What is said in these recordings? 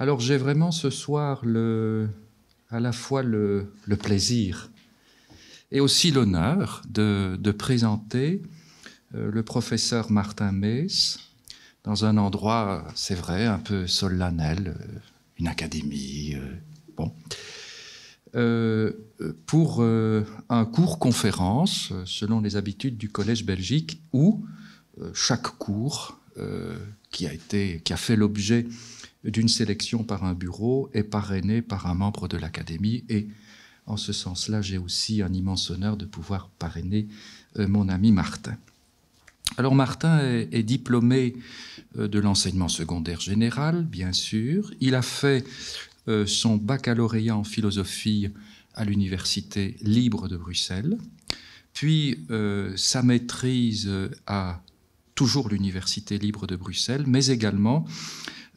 Alors j'ai vraiment ce soir à la fois le, plaisir et aussi l'honneur de, présenter euh, le professeur Martin Mees dans un endroit, c'est vrai, un peu solennel, euh, une académie, euh, bon, pour un cours conférence selon les habitudes du Collège Belgique où chaque cours qui a été, qui a fait l'objet d'une sélection par un bureau et parrainé par un membre de l'Académie. Et en ce sens-là, j'ai aussi un immense honneur de pouvoir parrainer euh, mon ami Martin. Alors Martin est, diplômé euh, de l'enseignement secondaire général, bien sûr. Il a fait euh, son baccalauréat en philosophie à l'Université libre de Bruxelles, puis sa maîtrise à toujours l'Université libre de Bruxelles, mais également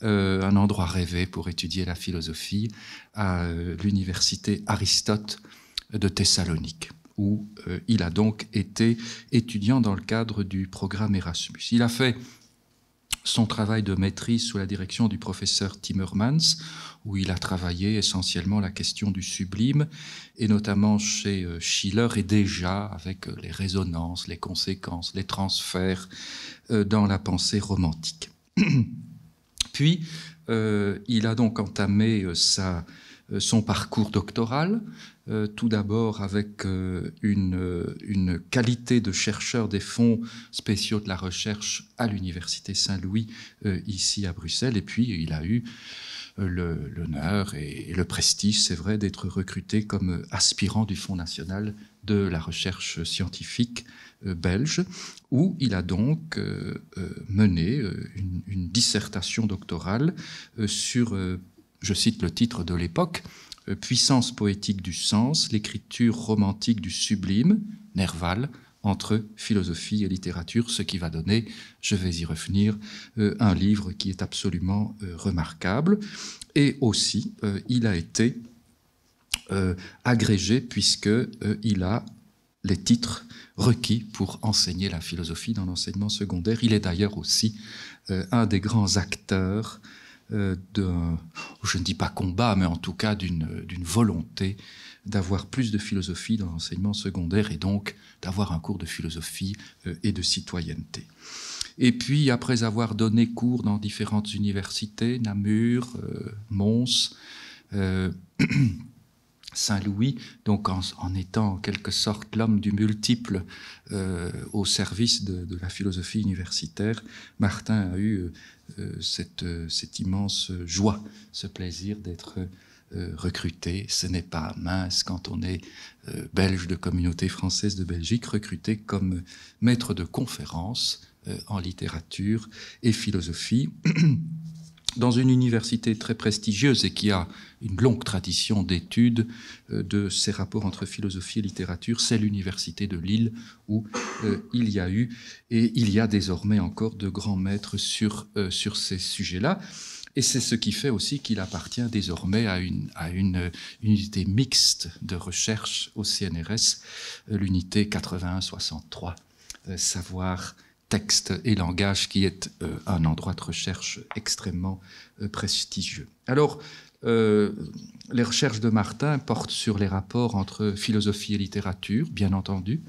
euh, un endroit rêvé pour étudier la philosophie à euh, l'université Aristote de Thessalonique, où euh, il a donc été étudiant dans le cadre du programme Erasmus. Il a fait son travail de maîtrise sous la direction du professeur Timmermans, où il a travaillé essentiellement la question du sublime, et notamment chez Schiller, et déjà avec les résonances, les conséquences, les transferts dans la pensée romantique. Puis, euh, il a donc entamé euh, euh, son parcours doctoral, tout d'abord avec une, qualité de chercheur des fonds spéciaux de la recherche à l'Université Saint-Louis, ici à Bruxelles, et puis il a eu l'honneur et, le prestige, c'est vrai, d'être recruté comme aspirant du Fonds national de la recherche scientifique euh, belge, où il a donc euh, euh, mené une, dissertation doctorale sur, je cite le titre de l'époque, Puissance poétique du sens, l'écriture romantique du sublime, Nerval, entre philosophie et littérature, ce qui va donner, je vais y revenir, un livre qui est absolument remarquable. Et aussi, il a été agrégé puisque a les titres requis pour enseigner la philosophie dans l'enseignement secondaire. Il est d'ailleurs aussi euh, un des grands acteurs euh, d'un, je ne dis pas combat, mais en tout cas d'une, volonté d'avoir plus de philosophie dans l'enseignement secondaire et donc d'avoir un cours de philosophie euh, et de citoyenneté. Et puis, après avoir donné cours dans différentes universités, Namur, Mons, Saint Louis, donc en, étant en quelque sorte l'homme du multiple euh, au service de, la philosophie universitaire, Martin a eu euh, euh, cette, cette, immense joie, ce plaisir d'être recruté. Ce n'est pas mince quand on est belge de communauté française de Belgique, recruté comme maître de conférence en littérature et philosophie. dans une université très prestigieuse et qui a une longue tradition d'études euh, de ces rapports entre philosophie et littérature, c'est l'université de Lille où euh, il y a eu et il y a désormais encore de grands maîtres sur, euh, sur ces sujets-là. Et c'est ce qui fait aussi qu'il appartient désormais à une, à une, unité mixte de recherche au CNRS, l'unité 81-63, savoir texte et langage qui est euh, un endroit de recherche extrêmement euh, prestigieux. Alors, euh, les recherches de Martin portent sur les rapports entre philosophie et littérature, bien entendu,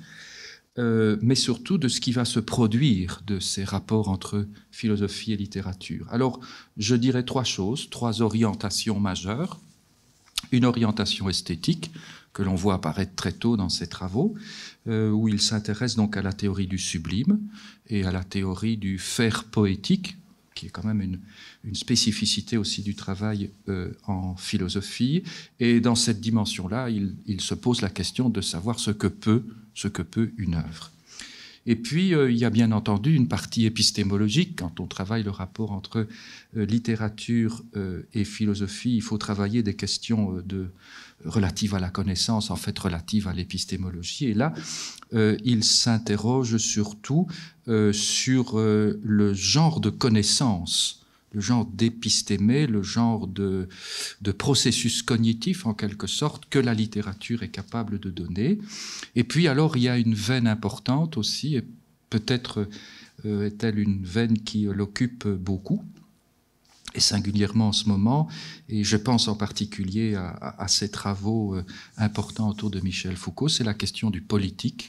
mais surtout de ce qui va se produire de ces rapports entre philosophie et littérature. Alors, je dirais trois choses, trois orientations majeures. Une orientation esthétique, que l'on voit apparaître très tôt dans ses travaux, euh, où il s'intéresse donc à la théorie du sublime et à la théorie du faire poétique, qui est quand même une, spécificité aussi du travail euh, en philosophie. Et dans cette dimension-là, il, se pose la question de savoir ce que peut, ce que peut une œuvre. Et puis, euh, il y a bien entendu une partie épistémologique. Quand on travaille le rapport entre littérature et philosophie, il faut travailler des questions de, relative à la connaissance, en fait relative à l'épistémologie. Et là, euh, il s'interroge surtout euh, sur euh, le genre de connaissance le genre d'épistémé, le genre de, de, processus cognitif en quelque sorte que la littérature est capable de donner. Et puis alors il y a une veine importante aussi, et peut-être est-elle une veine qui l'occupe beaucoup, et singulièrement en ce moment, et je pense en particulier à, ces travaux euh, importants autour de Michel Foucault, c'est la question du politique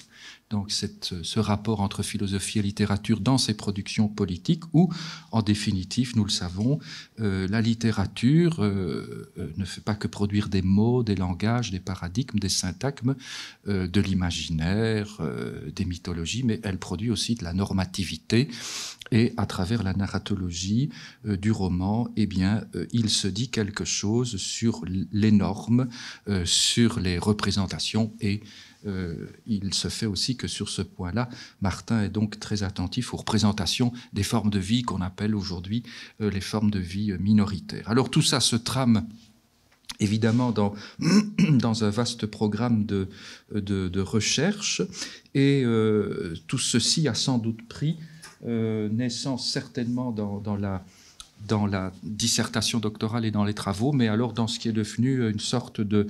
donc cette, ce rapport entre philosophie et littérature dans ses productions politiques, où, en définitive, nous le savons, euh, la littérature euh, euh, ne fait pas que produire des mots, des langages, des paradigmes, des syntagmes, de l'imaginaire, des mythologies, mais elle produit aussi de la normativité. Et à travers la narratologie du roman, eh bien, il se dit quelque chose sur les normes, sur les représentations et euh, il se fait aussi que sur ce point-là, Martin est donc très attentif aux représentations des formes de vie qu'on appelle aujourd'hui euh, les formes de vie euh, minoritaires. Alors tout ça se trame évidemment dans, dans un vaste programme de, de, recherche et tout ceci a sans doute pris naissance certainement dans, dans la dans la dissertation doctorale et dans les travaux, mais alors dans ce qui est devenu une sorte de,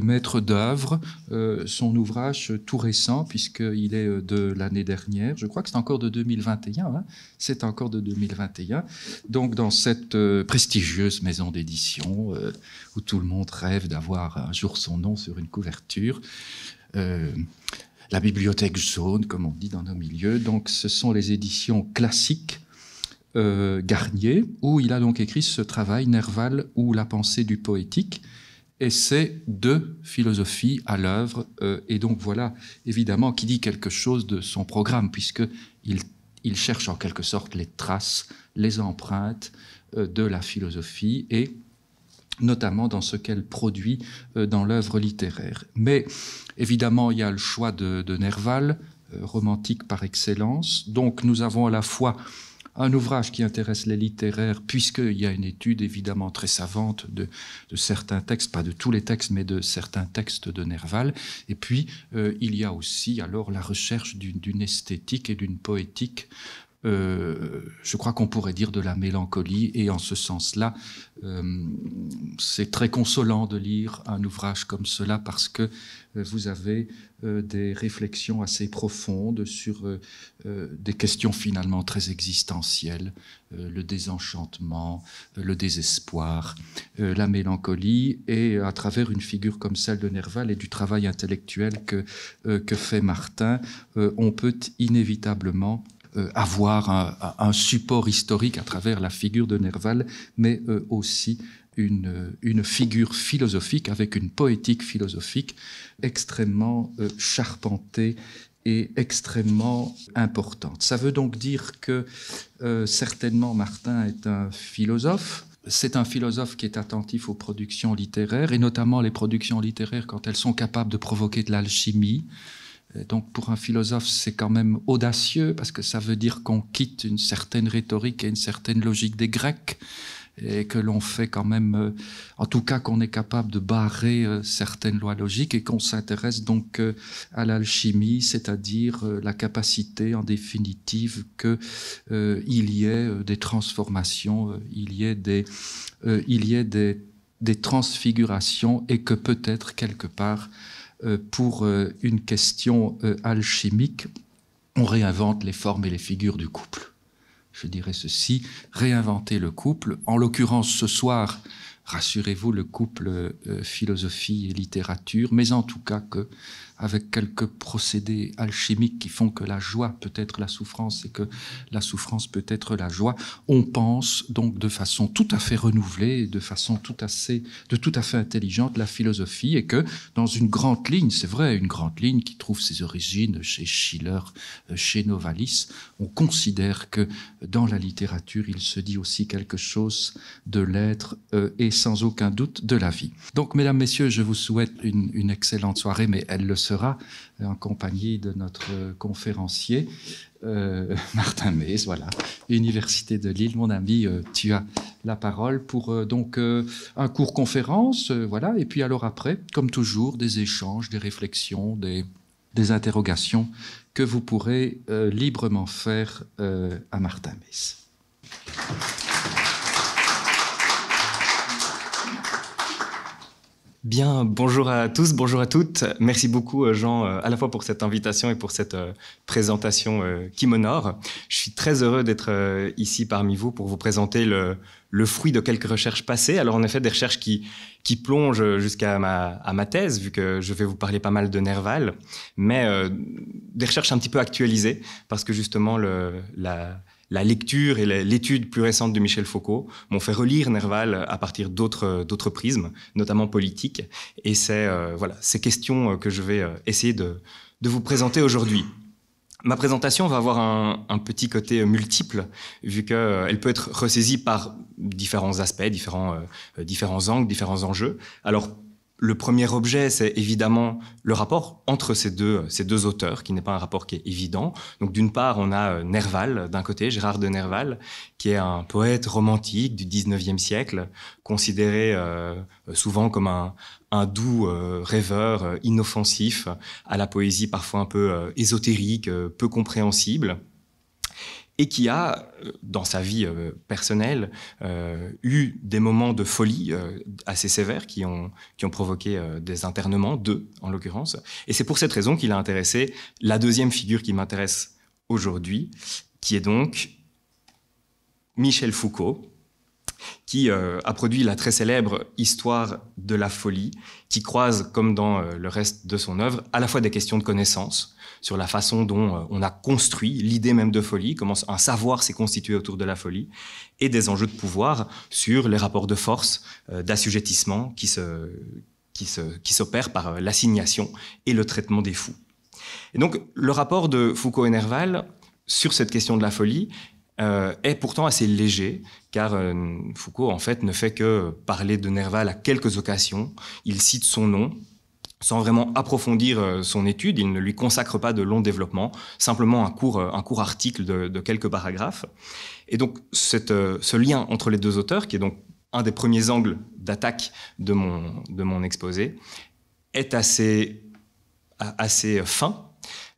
maître d'œuvre, euh, son ouvrage tout récent, puisqu'il est euh, de l'année dernière, je crois que c'est encore de 2021, hein. c'est encore de 2021, donc dans cette euh, prestigieuse maison d'édition où tout le monde rêve d'avoir un jour son nom sur une couverture la bibliothèque jaune, comme on dit dans nos milieux. Donc, ce sont les éditions classiques euh, Garnier, où il a donc écrit ce travail, Nerval ou la pensée du poétique, et de philosophie à l'œuvre. Euh, et donc voilà, évidemment, qui dit quelque chose de son programme, puisqu'il il cherche en quelque sorte les traces, les empreintes euh, de la philosophie, et notamment dans ce qu'elle produit dans l'œuvre littéraire. Mais évidemment, il y a le choix de Nerval, romantique par excellence. Donc nous avons à la fois un ouvrage qui intéresse les littéraires, puisqu'il y a une étude évidemment très savante de, certains textes, pas de tous les textes, mais de certains textes de Nerval. Et puis, euh, il y a aussi alors la recherche d'une esthétique et d'une poétique euh, je crois qu'on pourrait dire de la mélancolie, et en ce sens-là, euh, c'est très consolant de lire un ouvrage comme cela parce que vous avez euh, des réflexions assez profondes sur euh, euh, des questions finalement très existentielles, le désenchantement, le désespoir, la mélancolie, et à travers une figure comme celle de Nerval et du travail intellectuel que, que fait Martin, on peut inévitablement avoir un, un, support historique à travers la figure de Nerval, mais aussi une, figure philosophique avec une poétique philosophique extrêmement euh, charpentée et extrêmement importante. Ça veut donc dire que euh, certainement Martin est un philosophe. C'est un philosophe qui est attentif aux productions littéraires et notamment les productions littéraires quand elles sont capables de provoquer de l'alchimie. Euh, donc pour un philosophe, c'est quand même audacieux parce que ça veut dire qu'on quitte une certaine rhétorique et une certaine logique des Grecs et que l'on fait quand même, euh, en tout cas qu'on est capable de barrer euh, certaines lois logiques et qu'on s'intéresse donc euh, à l'alchimie, c'est-à-dire la capacité en définitive que il y ait des transformations, il y ait des, il y ait des, des transfigurations et que peut-être quelque part pour une question alchimique, on réinvente les formes et les figures du couple je dirais ceci, réinventer le couple. En l'occurrence, ce soir, rassurez-vous, le couple euh, philosophie et littérature, mais en tout cas que avec quelques procédés alchimiques qui font que la joie peut être la souffrance et que la souffrance peut être la joie, on pense donc de façon tout à fait renouvelée, de façon tout assez, de tout à fait intelligente la philosophie et que dans une grande ligne, c'est vrai, une grande ligne qui trouve ses origines chez Schiller, euh, chez Novalis, on considère que dans la littérature, il se dit aussi quelque chose de l'être euh, et sans aucun doute de la vie. Donc, mesdames, messieurs, je vous souhaite une, une excellente soirée, mais elle le sera euh, en compagnie de notre euh, conférencier, euh, Martin Mays, voilà, Université de Lille. Mon ami, tu as la parole pour donc un cours conférence, voilà, et puis alors après, comme toujours, des échanges, des réflexions, des, des interrogations que vous pourrez librement faire à Martin Mays. Bien, bonjour à tous, bonjour à toutes. Merci beaucoup euh, Jean euh, à la fois pour cette invitation et pour cette euh, présentation qui m'honore. Je suis très heureux d'être ici parmi vous pour vous présenter le, fruit de quelques recherches passées. Alors en effet, des recherches qui, plongent jusqu'à ma, thèse, vu que je vais vous parler pas mal de Nerval, mais des recherches un petit peu actualisées, parce que justement le, la la lecture et l'étude plus récente de Michel Foucault m'ont fait relire Nerval à partir d'autres prismes, notamment politiques. Et c'est euh, voilà ces questions euh, que je vais euh, essayer de, vous présenter aujourd'hui. Ma présentation va avoir un, petit côté multiple, vu qu'elle peut être ressaisie par différents aspects, différents, différents angles, différents enjeux. Alors, le premier objet, c'est évidemment le rapport entre ces deux, auteurs, qui n'est pas un rapport qui est évident. Donc d'une part, on a euh, Nerval, d'un côté, Gérard de Nerval, qui est un poète romantique du 19e siècle, considéré euh, souvent comme un, doux euh, rêveur inoffensif, à la poésie parfois un peu ésotérique, peu compréhensible et qui a, euh, dans sa vie euh, personnelle, euh, eu des moments de folie assez sévères qui ont, qui ont provoqué des internements, deux en l'occurrence. Et c'est pour cette raison qu'il a intéressé la deuxième figure qui m'intéresse aujourd'hui, qui est donc Michel Foucault, qui a produit la très célèbre Histoire de la folie, qui croise, comme dans le reste de son œuvre, à la fois des questions de connaissance, sur la façon dont euh, on a construit l'idée même de folie, comment un savoir s'est constitué autour de la folie, et des enjeux de pouvoir sur les rapports de force, euh, d'assujettissement qui s'opèrent par euh, l'assignation et le traitement des fous. Et donc, le rapport de Foucault et Nerval sur cette question de la folie est pourtant assez léger, car Foucault, en fait, ne fait que parler de Nerval à quelques occasions. Il cite son nom, sans vraiment approfondir euh, son étude, il ne lui consacre pas de long développement, simplement un court, euh, un court article de, quelques paragraphes. Et donc cette, euh, ce lien entre les deux auteurs, qui est donc un des premiers angles d'attaque de mon, exposé, est assez, fin,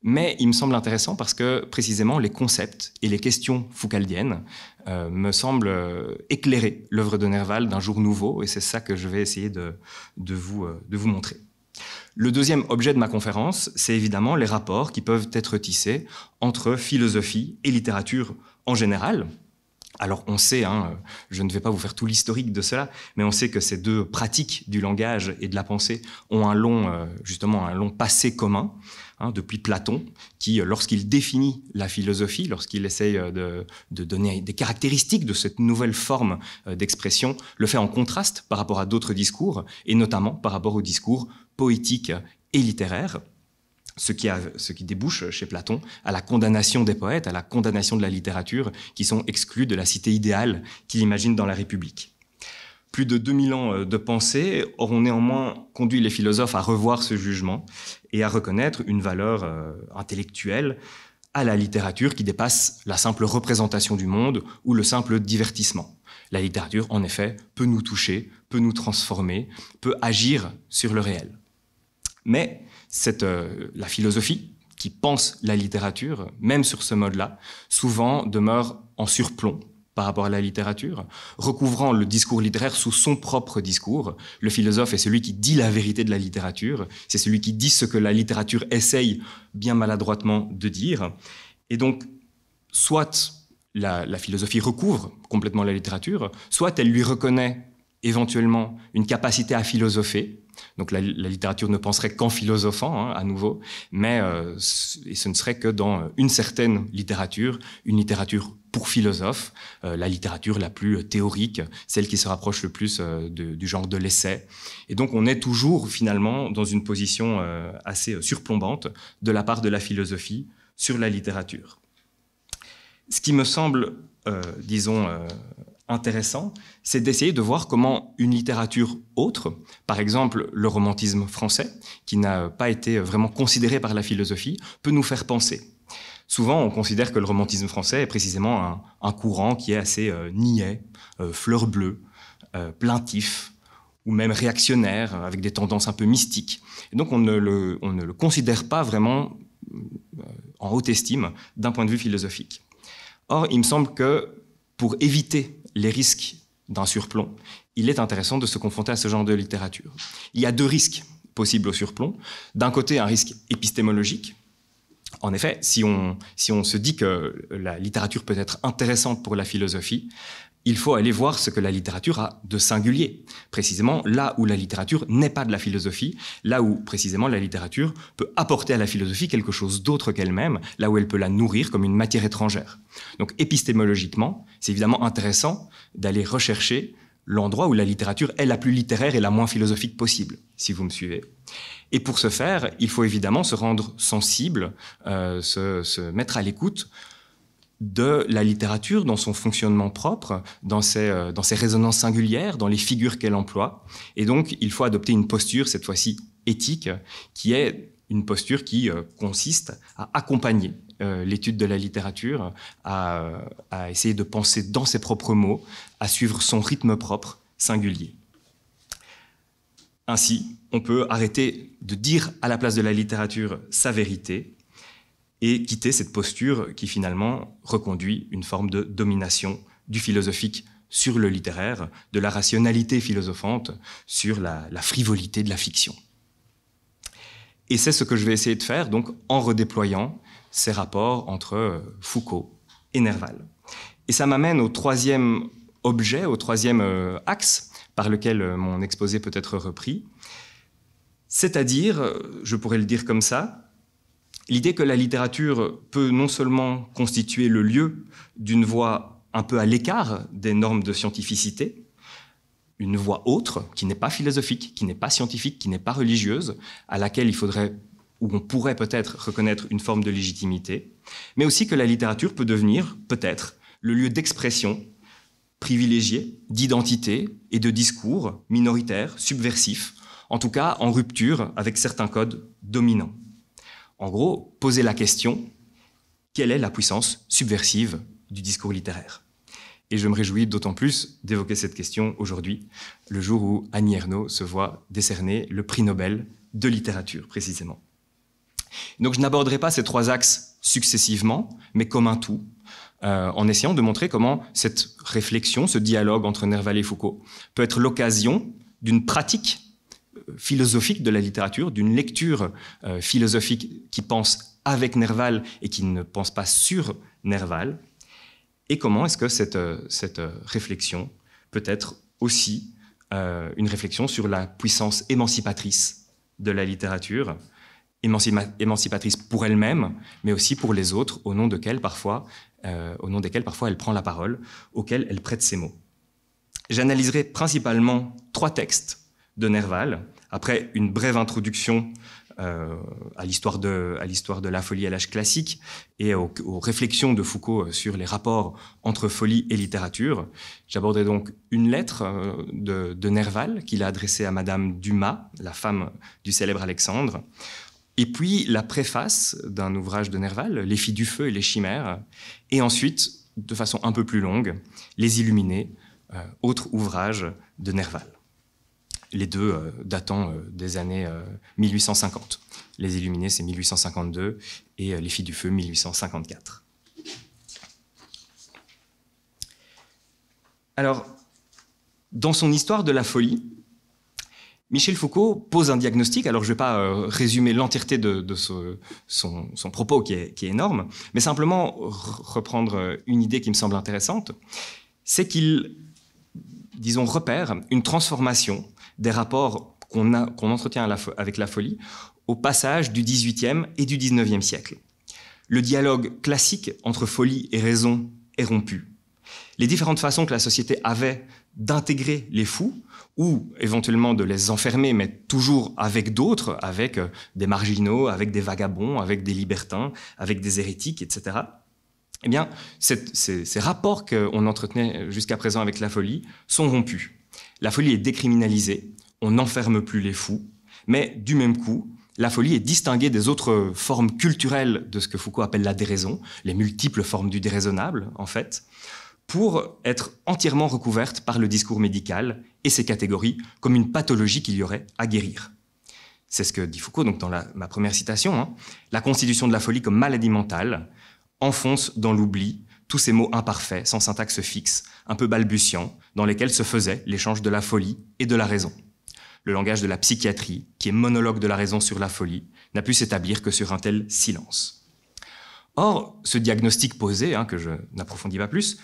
mais il me semble intéressant parce que précisément les concepts et les questions foucaldiennes me semblent éclairer l'œuvre de Nerval d'un jour nouveau, et c'est ça que je vais essayer de vous montrer. Le deuxième objet de ma conférence, c'est évidemment les rapports qui peuvent être tissés entre philosophie et littérature en général. Alors on sait, hein, je ne vais pas vous faire tout l'historique de cela, mais on sait que ces deux pratiques du langage et de la pensée ont un long, euh, justement, un long passé commun. Hein, depuis Platon, qui, euh, lorsqu'il définit la philosophie, lorsqu'il essaye euh, de, donner des caractéristiques de cette nouvelle forme euh, d'expression, le fait en contraste par rapport à d'autres discours, et notamment par rapport au discours poétique et littéraire. Ce qui, ce qui, débouche chez Platon à la condamnation des poètes, à la condamnation de la littérature, qui sont exclus de la cité idéale qu'il imagine dans la République. Plus de 2000 ans euh, de pensée auront néanmoins conduit les philosophes à revoir ce jugement et à reconnaître une valeur euh, intellectuelle à la littérature qui dépasse la simple représentation du monde ou le simple divertissement. La littérature, en effet, peut nous toucher, peut nous transformer, peut agir sur le réel. Mais euh, la philosophie qui pense la littérature, même sur ce mode-là, souvent demeure en surplomb, par rapport à la littérature, recouvrant le discours littéraire sous son propre discours. Le philosophe est celui qui dit la vérité de la littérature, c'est celui qui dit ce que la littérature essaye bien maladroitement de dire. Et donc, soit la, philosophie recouvre complètement la littérature, soit elle lui reconnaît éventuellement une capacité à philosopher, donc la, littérature ne penserait qu'en philosophant, hein, à nouveau, mais euh, et ce ne serait que dans euh, une certaine littérature, une littérature pour philosophes, euh, la littérature la plus théorique, celle qui se rapproche le plus du genre de l'essai. Et donc on est toujours finalement dans une position assez surplombante de la part de la philosophie sur la littérature. Ce qui me semble, disons, intéressant, c'est d'essayer de voir comment une littérature autre, par exemple le romantisme français, qui n'a pas été vraiment considéré par la philosophie, peut nous faire penser. Souvent, on considère que le romantisme français est précisément un, courant qui est assez euh, niais, euh, fleur bleue, euh, plaintif, ou même réactionnaire, avec des tendances un peu mystiques. Et donc, on ne, le, on ne le considère pas vraiment en haute estime d'un point de vue philosophique. Or, il me semble que pour éviter les risques d'un surplomb, il est intéressant de se confronter à ce genre de littérature. Il y a deux risques possibles au surplomb. D'un côté, un risque épistémologique. En effet, si on, si on se dit que la littérature peut être intéressante pour la philosophie, il faut aller voir ce que la littérature a de singulier. Précisément, là où la littérature n'est pas de la philosophie, là où précisément la littérature peut apporter à la philosophie quelque chose d'autre qu'elle-même, là où elle peut la nourrir comme une matière étrangère. Donc épistémologiquement, c'est évidemment intéressant d'aller rechercher l'endroit où la littérature est la plus littéraire et la moins philosophique possible, si vous me suivez. Et pour ce faire, il faut évidemment se rendre sensible, euh, se mettre à l'écoute de la littérature dans son fonctionnement propre, euh, dans ses, résonances singulières, dans les figures qu'elle emploie. Et donc, il faut adopter une posture, cette fois-ci éthique, qui est une posture qui euh, consiste à accompagner euh, l'étude de la littérature, à essayer de penser dans ses propres mots, à suivre son rythme propre, singulier. Ainsi, on peut arrêter de dire à la place de la littérature sa vérité, et quitter cette posture qui finalement reconduit une forme de domination du philosophique sur le littéraire, de la rationalité philosophante sur la, frivolité de la fiction. Et c'est ce que je vais essayer de faire donc en redéployant ces rapports entre Foucault et Nerval. Et ça m'amène au troisième objet, au troisième euh, axe par lequel euh, mon exposé peut être repris, c'est-à-dire, je pourrais le dire comme ça, l'idée que la littérature peut non seulement constituer le lieu d'une voie un peu à l'écart des normes de scientificité, une voie autre, qui n'est pas philosophique, qui n'est pas scientifique, qui n'est pas religieuse, à laquelle il faudrait ou on pourrait peut-être reconnaître une forme de légitimité, mais aussi que la littérature peut devenir peut-être le lieu d'expression privilégié, d'identité et de discours minoritaires, subversifs, en tout cas en rupture avec certains codes dominants. En gros, poser la question, quelle est la puissance subversive du discours littéraire Et je me réjouis d'autant plus d'évoquer cette question aujourd'hui, le jour où Annie Ernaux se voit décerner le prix Nobel de littérature, précisément. Donc je n'aborderai pas ces trois axes successivement, mais comme un tout, euh, en essayant de montrer comment cette réflexion, ce dialogue entre Nerval et Foucault peut être l'occasion d'une pratique philosophique de la littérature, d'une lecture euh, philosophique qui pense avec Nerval et qui ne pense pas sur Nerval, et comment est-ce que cette, euh, euh, réflexion peut être aussi une réflexion sur la puissance émancipatrice de la littérature, émancipatrice pour elle-même, mais aussi pour les autres, au nom, de au nom desquels parfois elle prend la parole, auxquels elle prête ses mots. J'analyserai principalement trois textes de Nerval après une brève introduction euh, à l'histoire de à de la folie à l'âge classique et aux, réflexions de Foucault euh, sur les rapports entre folie et littérature. J'aborderai donc une lettre euh, de, de Nerval qu'il a adressée à Madame Dumas, la femme du célèbre Alexandre, et puis la préface d'un ouvrage de Nerval, Les filles du feu et les chimères, et ensuite, de façon un peu plus longue, Les Illuminés, autre ouvrage de Nerval les deux euh, datant euh, des années 1850. Euh, les Illuminés, c'est 1852 et Les Filles du Feu, 1854. Alors, dans son histoire de la folie, Michel Foucault pose un diagnostic. Alors, je ne vais pas résumer l'entièreté de, son, propos qui est, qui est, énorme, mais simplement reprendre une idée qui me semble intéressante. C'est qu'il, disons, repère une transformation des rapports qu'on entretient avec la folie au passage du XVIIIe et du XIXe siècle. Le dialogue classique entre folie et raison est rompu. Les différentes façons que la société avait d'intégrer les fous, ou éventuellement de les enfermer, mais toujours avec d'autres, avec euh, des marginaux, avec des vagabonds, avec des libertins, avec des hérétiques, etc. Eh bien, ces rapports qu'on entretenait jusqu'à présent avec la folie sont rompus. La folie est décriminalisée, on n'enferme plus les fous, mais du même coup, la folie est distinguée des autres formes culturelles de ce que Foucault appelle la déraison, les multiples formes du déraisonnable, en fait, pour être entièrement recouverte par le discours médical et ses catégories comme une pathologie qu'il y aurait à guérir. C'est ce que dit Foucault donc dans ma première citation. Hein. La constitution de la folie comme maladie mentale enfonce dans l'oubli tous ces mots imparfaits, sans syntaxe fixe, un peu balbutiants, dans lesquels se faisait l'échange de la folie et de la raison. Le langage de la psychiatrie, qui est monologue de la raison sur la folie, n'a pu s'établir que sur un tel silence. Or, ce diagnostic posé, hein, que je n'approfondis pas plus,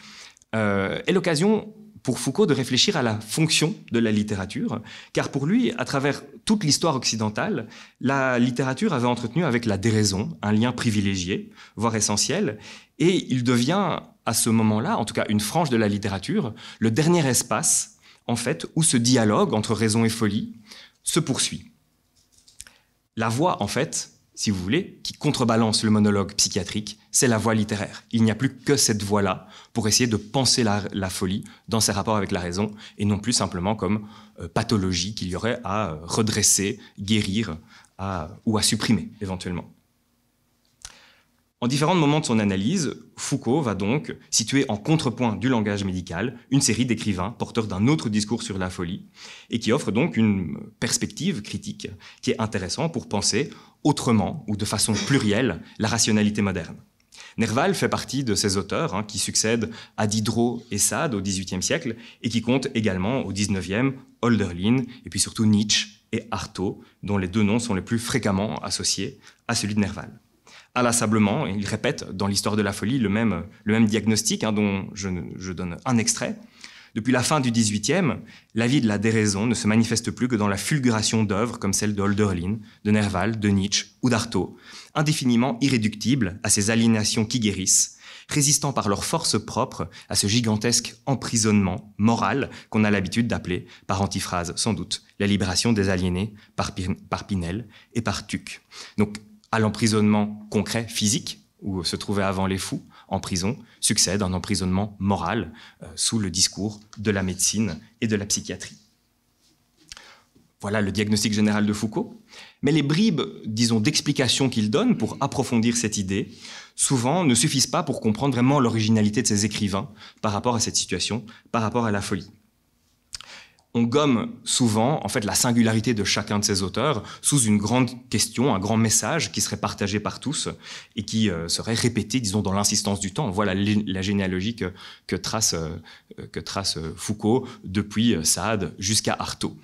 euh, est l'occasion pour Foucault de réfléchir à la fonction de la littérature, car pour lui, à travers toute l'histoire occidentale, la littérature avait entretenu avec la déraison un lien privilégié, voire essentiel, et il devient à ce moment-là, en tout cas une frange de la littérature, le dernier espace, en fait, où ce dialogue entre raison et folie se poursuit. La voix, en fait, si vous voulez, qui contrebalance le monologue psychiatrique, c'est la voie littéraire. Il n'y a plus que cette voie-là pour essayer de penser la, folie dans ses rapports avec la raison, et non plus simplement comme euh, pathologie qu'il y aurait à euh, redresser, guérir ou à supprimer éventuellement. En différents moments de son analyse, Foucault va donc situer en contrepoint du langage médical une série d'écrivains porteurs d'un autre discours sur la folie et qui offre donc une perspective critique qui est intéressante pour penser autrement ou de façon plurielle la rationalité moderne. Nerval fait partie de ces auteurs hein, qui succèdent à Diderot et Sade au XVIIIe siècle et qui comptent également au XIXe Holderlin, et puis surtout Nietzsche et Artaud, dont les deux noms sont les plus fréquemment associés à celui de Nerval. Inlassablement, il répète dans l'histoire de la folie le même, diagnostic hein, dont je donne un extrait. Depuis la fin du XVIIIe, la vie de la déraison ne se manifeste plus que dans la fulguration d'œuvres comme celle de de Nerval, de Nietzsche ou d'Artaud, indéfiniment irréductibles à ces aliénations qui guérissent, résistant par leur force propre à ce gigantesque emprisonnement moral qu'on a l'habitude d'appeler, par antiphrase sans doute, la libération des aliénés par, Pinel et par Tuc. Donc à l'emprisonnement concret, physique, où se trouvaient avant les fous, en prison succède un emprisonnement moral euh, sous le discours de la médecine et de la psychiatrie. Voilà le diagnostic général de Foucault. Mais les bribes, disons, d'explications qu'il donne pour approfondir cette idée, souvent ne suffisent pas pour comprendre vraiment l'originalité de ses écrivains par rapport à cette situation, par rapport à la folie on gomme souvent en fait la singularité de chacun de ces auteurs sous une grande question, un grand message qui serait partagé par tous et qui euh, serait répété, disons, dans l'insistance du temps. Voilà la généalogie que, trace, que trace euh, euh, Foucault depuis Saad jusqu'à Artaud.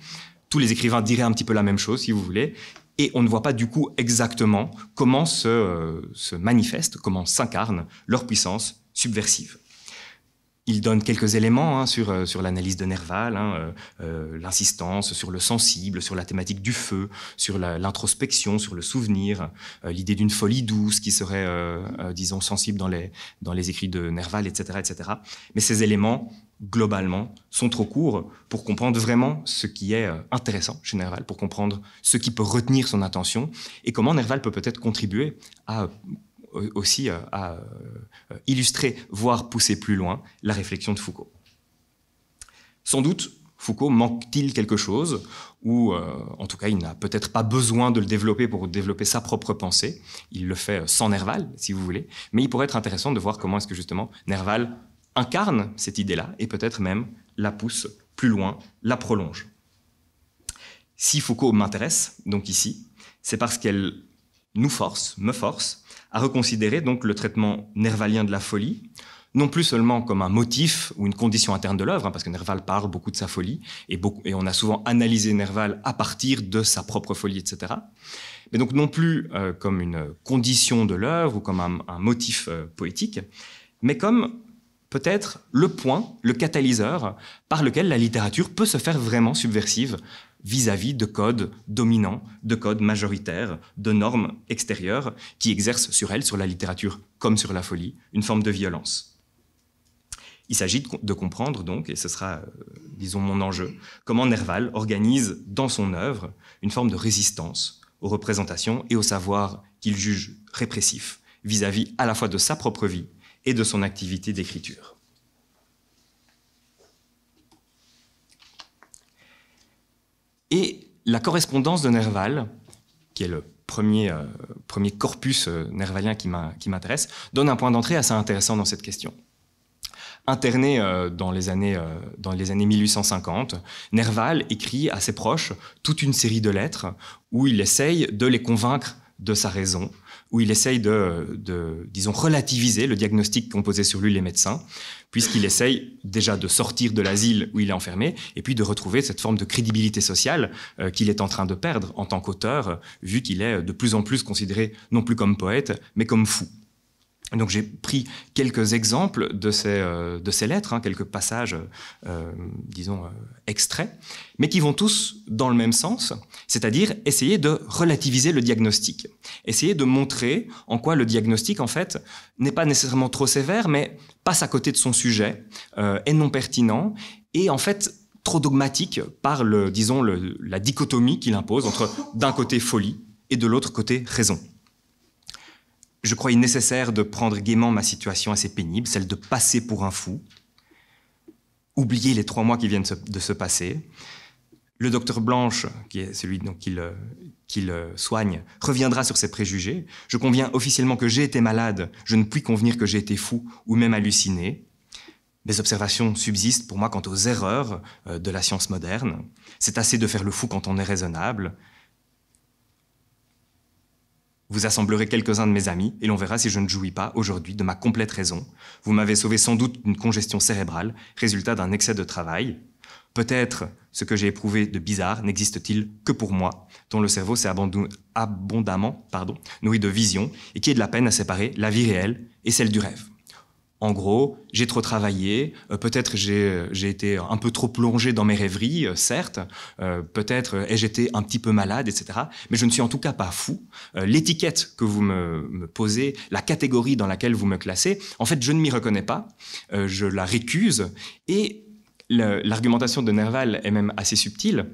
Tous les écrivains diraient un petit peu la même chose, si vous voulez, et on ne voit pas du coup exactement comment se manifeste, comment s'incarne leur puissance subversive. Il donne quelques éléments hein, sur, euh, sur l'analyse de Nerval, hein, euh, euh, l'insistance sur le sensible, sur la thématique du feu, sur l'introspection, sur le souvenir, l'idée d'une folie douce qui serait, disons, sensible dans les, dans les écrits de Nerval, etc., etc. Mais ces éléments, globalement, sont trop courts pour comprendre vraiment ce qui est intéressant chez Nerval, pour comprendre ce qui peut retenir son attention et comment Nerval peut peut-être contribuer à aussi euh, à euh, illustrer, voire pousser plus loin, la réflexion de Foucault. Sans doute, Foucault manque-t-il quelque chose, ou euh, en tout cas, il n'a peut-être pas besoin de le développer pour développer sa propre pensée. Il le fait sans Nerval, si vous voulez, mais il pourrait être intéressant de voir comment est-ce que justement Nerval incarne cette idée-là et peut-être même la pousse plus loin, la prolonge. Si Foucault m'intéresse, donc ici, c'est parce qu'elle nous force, me force, à reconsidérer donc le traitement nervalien de la folie, non plus seulement comme un motif ou une condition interne de l'œuvre, hein, parce que Nerval parle beaucoup de sa folie, et, et, on a souvent analysé Nerval à partir de sa propre folie, etc. Mais donc non plus euh, comme une condition de l'œuvre ou comme un, motif euh, poétique, mais comme peut-être le point, le catalyseur par lequel la littérature peut se faire vraiment subversive vis-à-vis de codes dominants, de codes majoritaires, de normes extérieures qui exercent sur elle, sur la littérature comme sur la folie, une forme de violence. Il s'agit de comprendre donc, et ce sera, euh, disons, mon enjeu, comment Nerval organise dans son œuvre une forme de résistance aux représentations et au savoir qu'il juge répressif vis -à, -vis à la fois de sa propre vie et de son activité d'écriture. Et la correspondance de Nerval, qui est le premier, euh, corpus euh, nervalien qui m'intéresse, donne un point d'entrée assez intéressant dans cette question. Interné euh, dans, les années, dans les années 1850, Nerval écrit à ses proches toute une série de lettres où il essaye de les convaincre de sa raison, où il essaye de, disons, relativiser le diagnostic qu'ont posé sur lui les médecins, puisqu'il essaye déjà de sortir de l'asile où il est enfermé, et puis de retrouver cette forme de crédibilité sociale euh, qu'il est en train de perdre en tant qu'auteur, euh, vu qu'il est de plus en plus considéré non plus comme poète, mais comme fou. Donc j'ai pris quelques exemples de ces, euh, de ces lettres, hein, quelques passages, euh, disons, euh, extraits, mais qui vont tous dans le même sens, c'est-à-dire essayer de relativiser le diagnostic, essayer de montrer en quoi le diagnostic, en fait, n'est pas nécessairement trop sévère, mais passe à côté de son sujet, est non pertinent, et en fait trop dogmatique par, le, disons, la dichotomie qu'il impose entre d'un côté folie et de l'autre côté raison je croyais nécessaire de prendre gaiement ma situation assez pénible, celle de passer pour un fou, oublier les trois mois qui viennent de se passer. Le docteur Blanche, qui est celui euh, qu'il euh, soigne, reviendra sur ses préjugés. Je conviens officiellement que j'ai été malade, je ne puis convenir que j'ai été fou ou même halluciné. Mes observations subsistent pour moi quant aux erreurs euh, de la science moderne. C'est assez de faire le fou quand on est raisonnable, vous assemblerez quelques-uns de mes amis et l'on verra si je ne jouis pas aujourd'hui de ma complète raison. Vous m'avez sauvé sans doute d'une congestion cérébrale, résultat d'un excès de travail. Peut-être ce que j'ai éprouvé de bizarre n'existe-t-il que pour moi, dont le cerveau s'est abondamment pardon, nourri de visions et qui est de la peine à séparer la vie réelle et celle du rêve. En gros, j'ai trop travaillé, euh, peut-être euh, j'ai été un peu trop plongé dans mes rêveries, euh, certes, peut-être ai-je été un petit peu malade, etc. Mais je ne suis en tout cas pas fou. L'étiquette que vous me, posez, la catégorie dans laquelle vous me classez, en fait, je ne m'y reconnais pas, je la récuse. Et l'argumentation de Nerval est même assez subtile.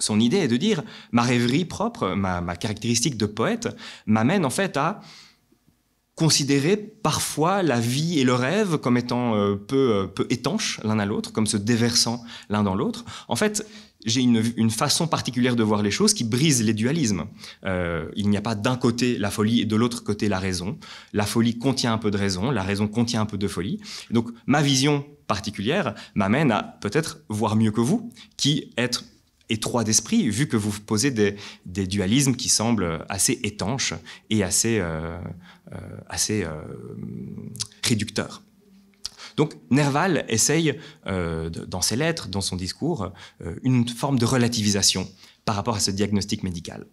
Son idée est de dire, ma rêverie propre, ma caractéristique de poète, m'amène en fait à considérer parfois la vie et le rêve comme étant euh, peu, euh, peu étanches l'un à l'autre, comme se déversant l'un dans l'autre. En fait, j'ai une, une, façon particulière de voir les choses qui brise les dualismes. Euh, il n'y a pas d'un côté la folie et de l'autre côté la raison. La folie contient un peu de raison, la raison contient un peu de folie. Donc ma vision particulière m'amène à peut-être voir mieux que vous, qui êtes étroit d'esprit, vu que vous posez des, des, dualismes qui semblent assez étanches et assez... Euh, assez euh, réducteur. Donc Nerval essaye, euh, dans ses lettres, dans son discours, une forme de relativisation par rapport à ce diagnostic médical.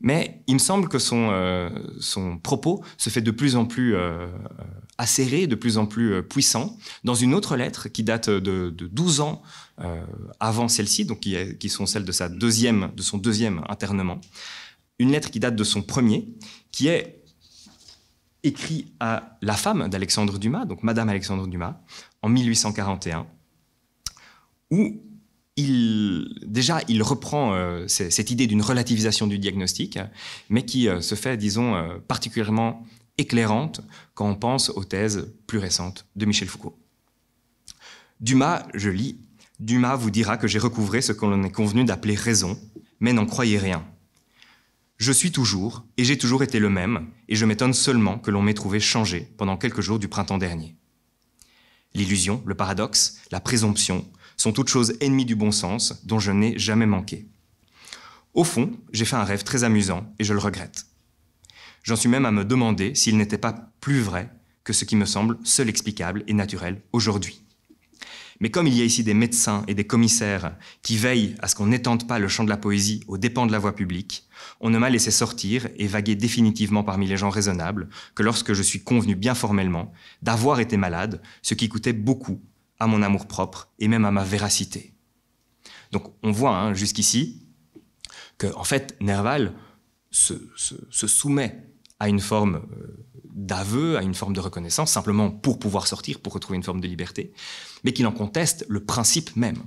Mais il me semble que son, son propos se fait de plus en plus acéré, de plus en plus puissant, dans une autre lettre qui date de, 12 ans avant celle-ci, donc qui, qui, sont celles de, sa deuxième, de son deuxième internement, une lettre qui date de son premier, qui est écrit à la femme d'Alexandre Dumas, donc Madame Alexandre Dumas, en 1841, où il, déjà, il reprend euh, cette idée d'une relativisation du diagnostic, mais qui euh, se fait, disons, euh, particulièrement éclairante quand on pense aux thèses plus récentes de Michel Foucault. Dumas, je lis, Dumas vous dira que j'ai recouvré ce qu'on l'on est convenu d'appeler raison, mais n'en croyez rien. Je suis toujours, et j'ai toujours été le même, et je m'étonne seulement que l'on m'ait trouvé changé pendant quelques jours du printemps dernier. L'illusion, le paradoxe, la présomption sont toutes choses ennemies du bon sens dont je n'ai jamais manqué. Au fond, j'ai fait un rêve très amusant et je le regrette. J'en suis même à me demander s'il n'était pas plus vrai que ce qui me semble seul explicable et naturel aujourd'hui. Mais comme il y a ici des médecins et des commissaires qui veillent à ce qu'on n'étende pas le champ de la poésie aux dépens de la voie publique, on ne m'a laissé sortir et vaguer définitivement parmi les gens raisonnables que lorsque je suis convenu bien formellement d'avoir été malade, ce qui coûtait beaucoup à mon amour-propre et même à ma véracité. Donc on voit hein, jusqu'ici que, fait, Nerval se soumet à une forme euh, d'aveu, à une forme de reconnaissance, simplement pour pouvoir sortir, pour retrouver une forme de liberté mais qu'il en conteste le principe même.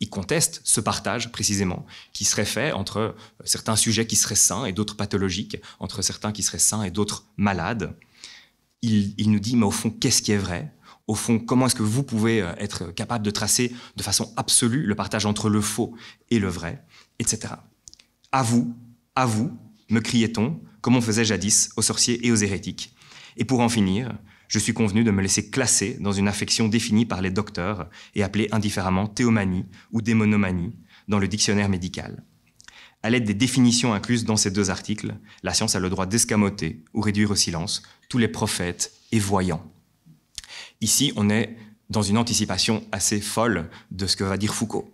Il conteste ce partage précisément qui serait fait entre euh, certains sujets qui seraient sains et d'autres pathologiques, entre certains qui seraient sains et d'autres malades. Il, nous dit, mais au fond, qu'est-ce qui est vrai au fond, comment est-ce que vous pouvez euh, être capable de tracer de façon absolue le partage entre le faux et le vrai, etc. À vous, à vous, me criait-on, comme on faisait jadis aux sorciers et aux hérétiques. Et pour en finir, je suis convenu de me laisser classer dans une affection définie par les docteurs et appelée indifféremment théomanie ou démonomanie dans le dictionnaire médical. À l'aide des définitions incluses dans ces deux articles, la science a le droit d'escamoter ou réduire au silence tous les prophètes et voyants. Ici, on est dans une anticipation assez folle de ce que va dire Foucault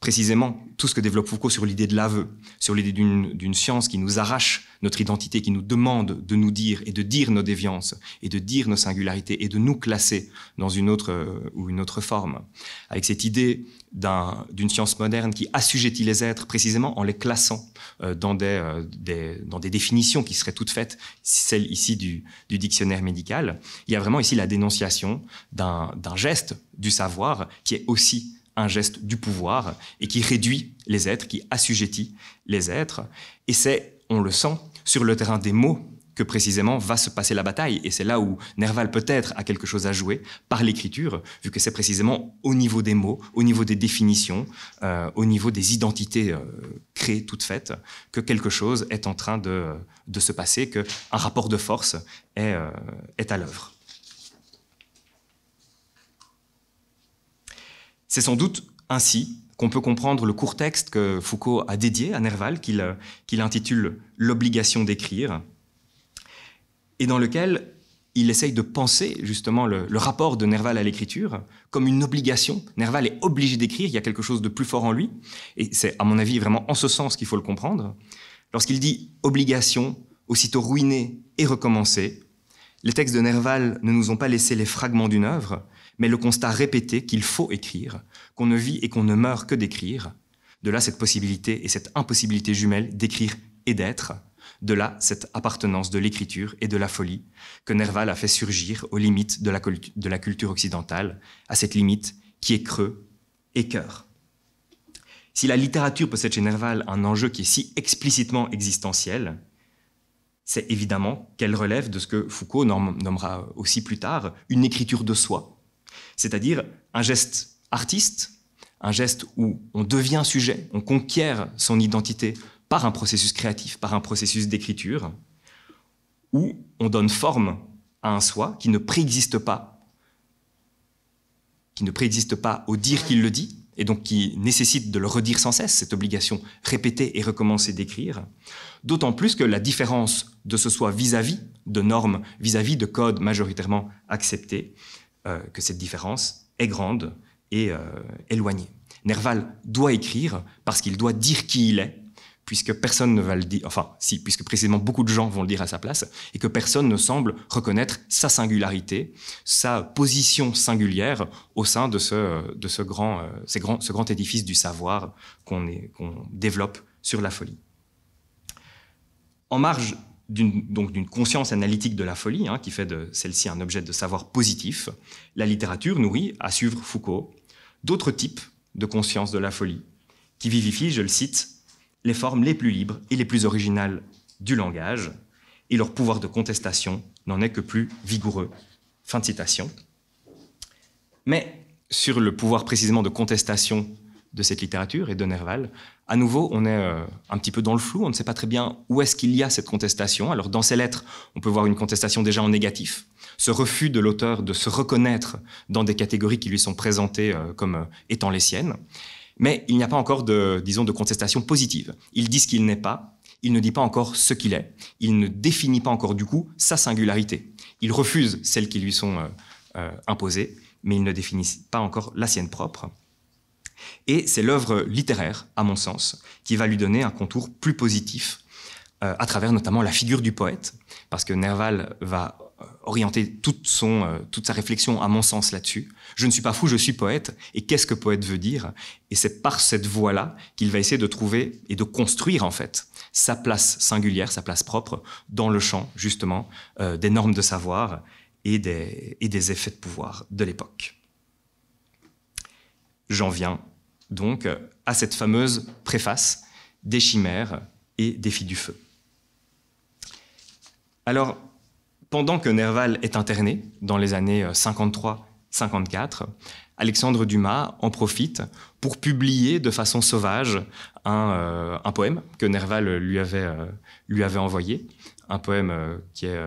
précisément tout ce que développe Foucault sur l'idée de l'aveu, sur l'idée d'une science qui nous arrache notre identité, qui nous demande de nous dire et de dire nos déviances et de dire nos singularités et de nous classer dans une autre euh, ou une autre forme. Avec cette idée d'une science moderne qui assujettit les êtres précisément en les classant euh, euh, dans, des, définitions qui seraient toutes faites, celle ici du dictionnaire médical, il y a vraiment ici la dénonciation d'un geste du savoir qui est aussi un geste du pouvoir et qui réduit les êtres, qui assujettit les êtres. Et c'est, on le sent, sur le terrain des mots que précisément va se passer la bataille. Et c'est là où Nerval peut-être a quelque chose à jouer par l'écriture, vu que c'est précisément au niveau des mots, au niveau des définitions, euh, au niveau des identités euh, créées toutes faites, que quelque chose est en train de, se passer, qu'un rapport de force est, euh, est à l'œuvre. C'est sans doute ainsi qu'on peut comprendre le court texte que Foucault a dédié à Nerval, qu'il intitule L'obligation d'écrire, et dans lequel il essaye de penser justement le, rapport de Nerval à l'écriture comme une obligation. Nerval est obligé d'écrire, il y a quelque chose de plus fort en lui, et c'est à mon avis vraiment en ce sens qu'il faut le comprendre. Lorsqu'il dit obligation, aussitôt ruinée et recommencée, les textes de Nerval ne nous ont pas laissé les fragments d'une œuvre, mais le constat répété qu'il faut écrire, qu'on ne vit et qu'on ne meurt que d'écrire. De là cette possibilité et cette impossibilité jumelle d'écrire et d'être. De là cette appartenance de l'écriture et de la folie que Nerval a fait surgir aux limites de la, de la culture occidentale, à cette limite qui est creux et cœur. Si la littérature possède chez Nerval un enjeu qui est si explicitement existentiel, c'est évidemment qu'elle relève de ce que Foucault nommera aussi plus tard une écriture de soi, c'est-à-dire un geste artiste, un geste où on devient sujet, on conquiert son identité par un processus créatif, par un processus d'écriture, où on donne forme à un soi qui ne préexiste pas, qui ne préexiste pas au dire qu'il le dit, et donc qui nécessite de le redire sans cesse, cette obligation répétée et recommencée d'écrire, d'autant plus que la différence de ce soi vis-à-vis de normes, vis à -vis de codes majoritairement acceptés, euh, que cette différence est grande et euh, éloignée. Nerval doit écrire parce qu'il doit dire qui il est, puisque personne ne va le dire, enfin si, puisque précisément beaucoup de gens vont le dire à sa place, et que personne ne semble reconnaître sa singularité, sa position singulière au sein de ce, de ce, grand, euh, grand, ce grand édifice du savoir qu'on développe sur la folie. En marge donc d'une conscience analytique de la folie, hein, qui fait de celle-ci un objet de savoir positif, la littérature nourrit, à suivre Foucault, d'autres types de conscience de la folie, qui vivifient, je le cite, les formes les plus libres et les plus originales du langage, et leur pouvoir de contestation n'en est que plus vigoureux. Fin de citation. Mais sur le pouvoir précisément de contestation de cette littérature et de Nerval. À nouveau, on est euh, un petit peu dans le flou, on ne sait pas très bien où est-ce qu'il y a cette contestation. Alors dans ces lettres, on peut voir une contestation déjà en négatif, ce refus de l'auteur de se reconnaître dans des catégories qui lui sont présentées euh, comme euh, étant les siennes. Mais il n'y a pas encore de, disons, de contestation positive. Il dit ce qu'il n'est pas, il ne dit pas encore ce qu'il est, il ne définit pas encore du coup sa singularité. Il refuse celles qui lui sont imposées, mais il ne définit pas encore la sienne propre. Et c'est l'œuvre littéraire, à mon sens, qui va lui donner un contour plus positif, euh, à travers notamment la figure du poète, parce que Nerval va euh, orienter euh, toute, sa réflexion, à mon sens, là-dessus. Je ne suis pas fou, je suis poète. Et qu'est-ce que poète veut dire Et c'est par cette voie-là qu'il va essayer de trouver et de construire, en fait, sa place singulière, sa place propre, dans le champ, justement, des normes de savoir et des effets de pouvoir de l'époque. J'en viens donc à cette fameuse préface des chimères et des filles du feu. Alors, pendant que Nerval est interné dans les années 53-54, euh, Alexandre Dumas en profite pour publier de façon sauvage un, euh, poème que Nerval lui avait, euh, lui avait envoyé, un poème qui est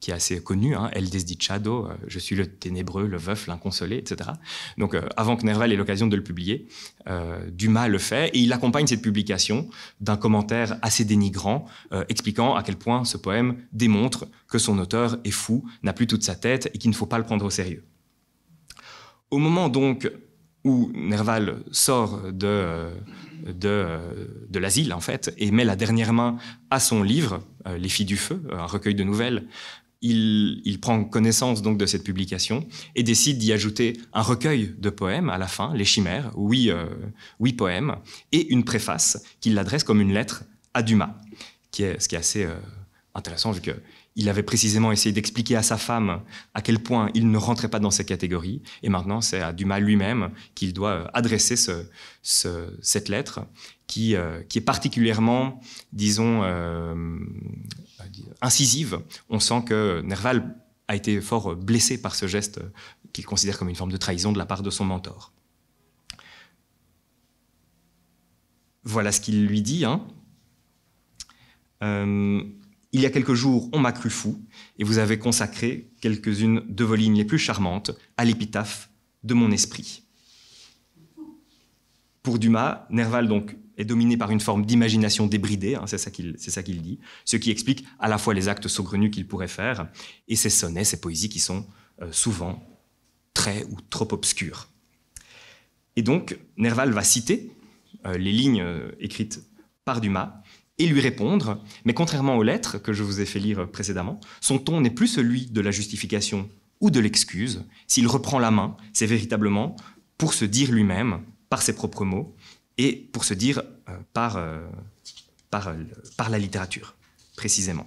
qui est assez connu, hein, El Desdichado, euh, Je suis le ténébreux, le veuf, l'inconsolé, etc. Donc euh, avant que Nerval ait l'occasion de le publier, du euh, Dumas le fait et il accompagne cette publication d'un commentaire assez dénigrant expliquant à quel point ce poème démontre que son auteur est fou, n'a plus toute sa tête et qu'il ne faut pas le prendre au sérieux. Au moment donc où Nerval sort de, de, de l'asile, en fait, et met la dernière main à son livre, Les filles du feu, un recueil de nouvelles, il, prend connaissance donc de cette publication et décide d'y ajouter un recueil de poèmes à la fin, Les Chimères, huit, euh, poèmes, et une préface qu'il adresse comme une lettre à Dumas, qui est, ce qui est assez euh, intéressant vu qu'il avait précisément essayé d'expliquer à sa femme à quel point il ne rentrait pas dans cette catégorie. et maintenant c'est à Dumas lui-même qu'il doit euh, adresser cette lettre qui est particulièrement, disons, incisive, on sent que Nerval a été fort blessé par ce geste qu'il considère comme une forme de trahison de la part de son mentor. Voilà ce qu'il lui dit. Hein. Euh, il y a quelques jours, on m'a cru fou, et vous avez consacré quelques-unes de vos lignes les plus charmantes à l'épitaphe de mon esprit. Pour Dumas, Nerval donc est dominé par une forme d'imagination débridée, hein, c'est ça qu'il dit, ce qui explique à la fois les actes saugrenus qu'il pourrait faire et ses sonnets, ses poésies qui sont euh, souvent très ou trop obscures. Et donc, Nerval va citer euh, les lignes euh, écrites par Dumas et lui répondre, mais contrairement aux lettres que je vous ai fait lire précédemment, son ton n'est plus celui de la justification ou de l'excuse. S'il reprend la main, c'est véritablement pour se dire lui-même, par ses propres mots, et pour se dire euh, par, euh, euh, par, la littérature, précisément.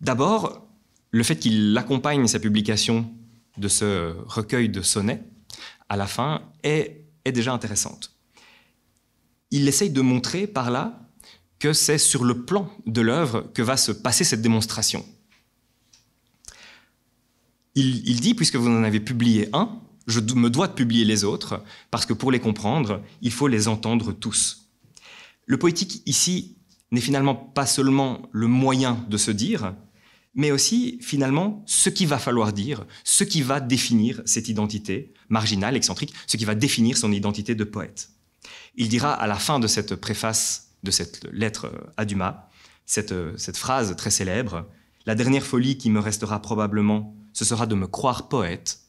D'abord, le fait qu'il accompagne sa publication de ce recueil de sonnets à la fin est, déjà intéressante. Il essaye de montrer par là que c'est sur le plan de l'œuvre que va se passer cette démonstration. il dit, puisque vous en avez publié un, je me dois de publier les autres, parce que pour les comprendre, il faut les entendre tous. Le poétique ici n'est finalement pas seulement le moyen de se dire, mais aussi finalement ce qu'il va falloir dire, ce qui va définir cette identité marginale, excentrique, ce qui va définir son identité de poète. Il dira à la fin de cette préface, de cette lettre à Dumas, cette, cette phrase très célèbre, La dernière folie qui me restera probablement, ce sera de me croire poète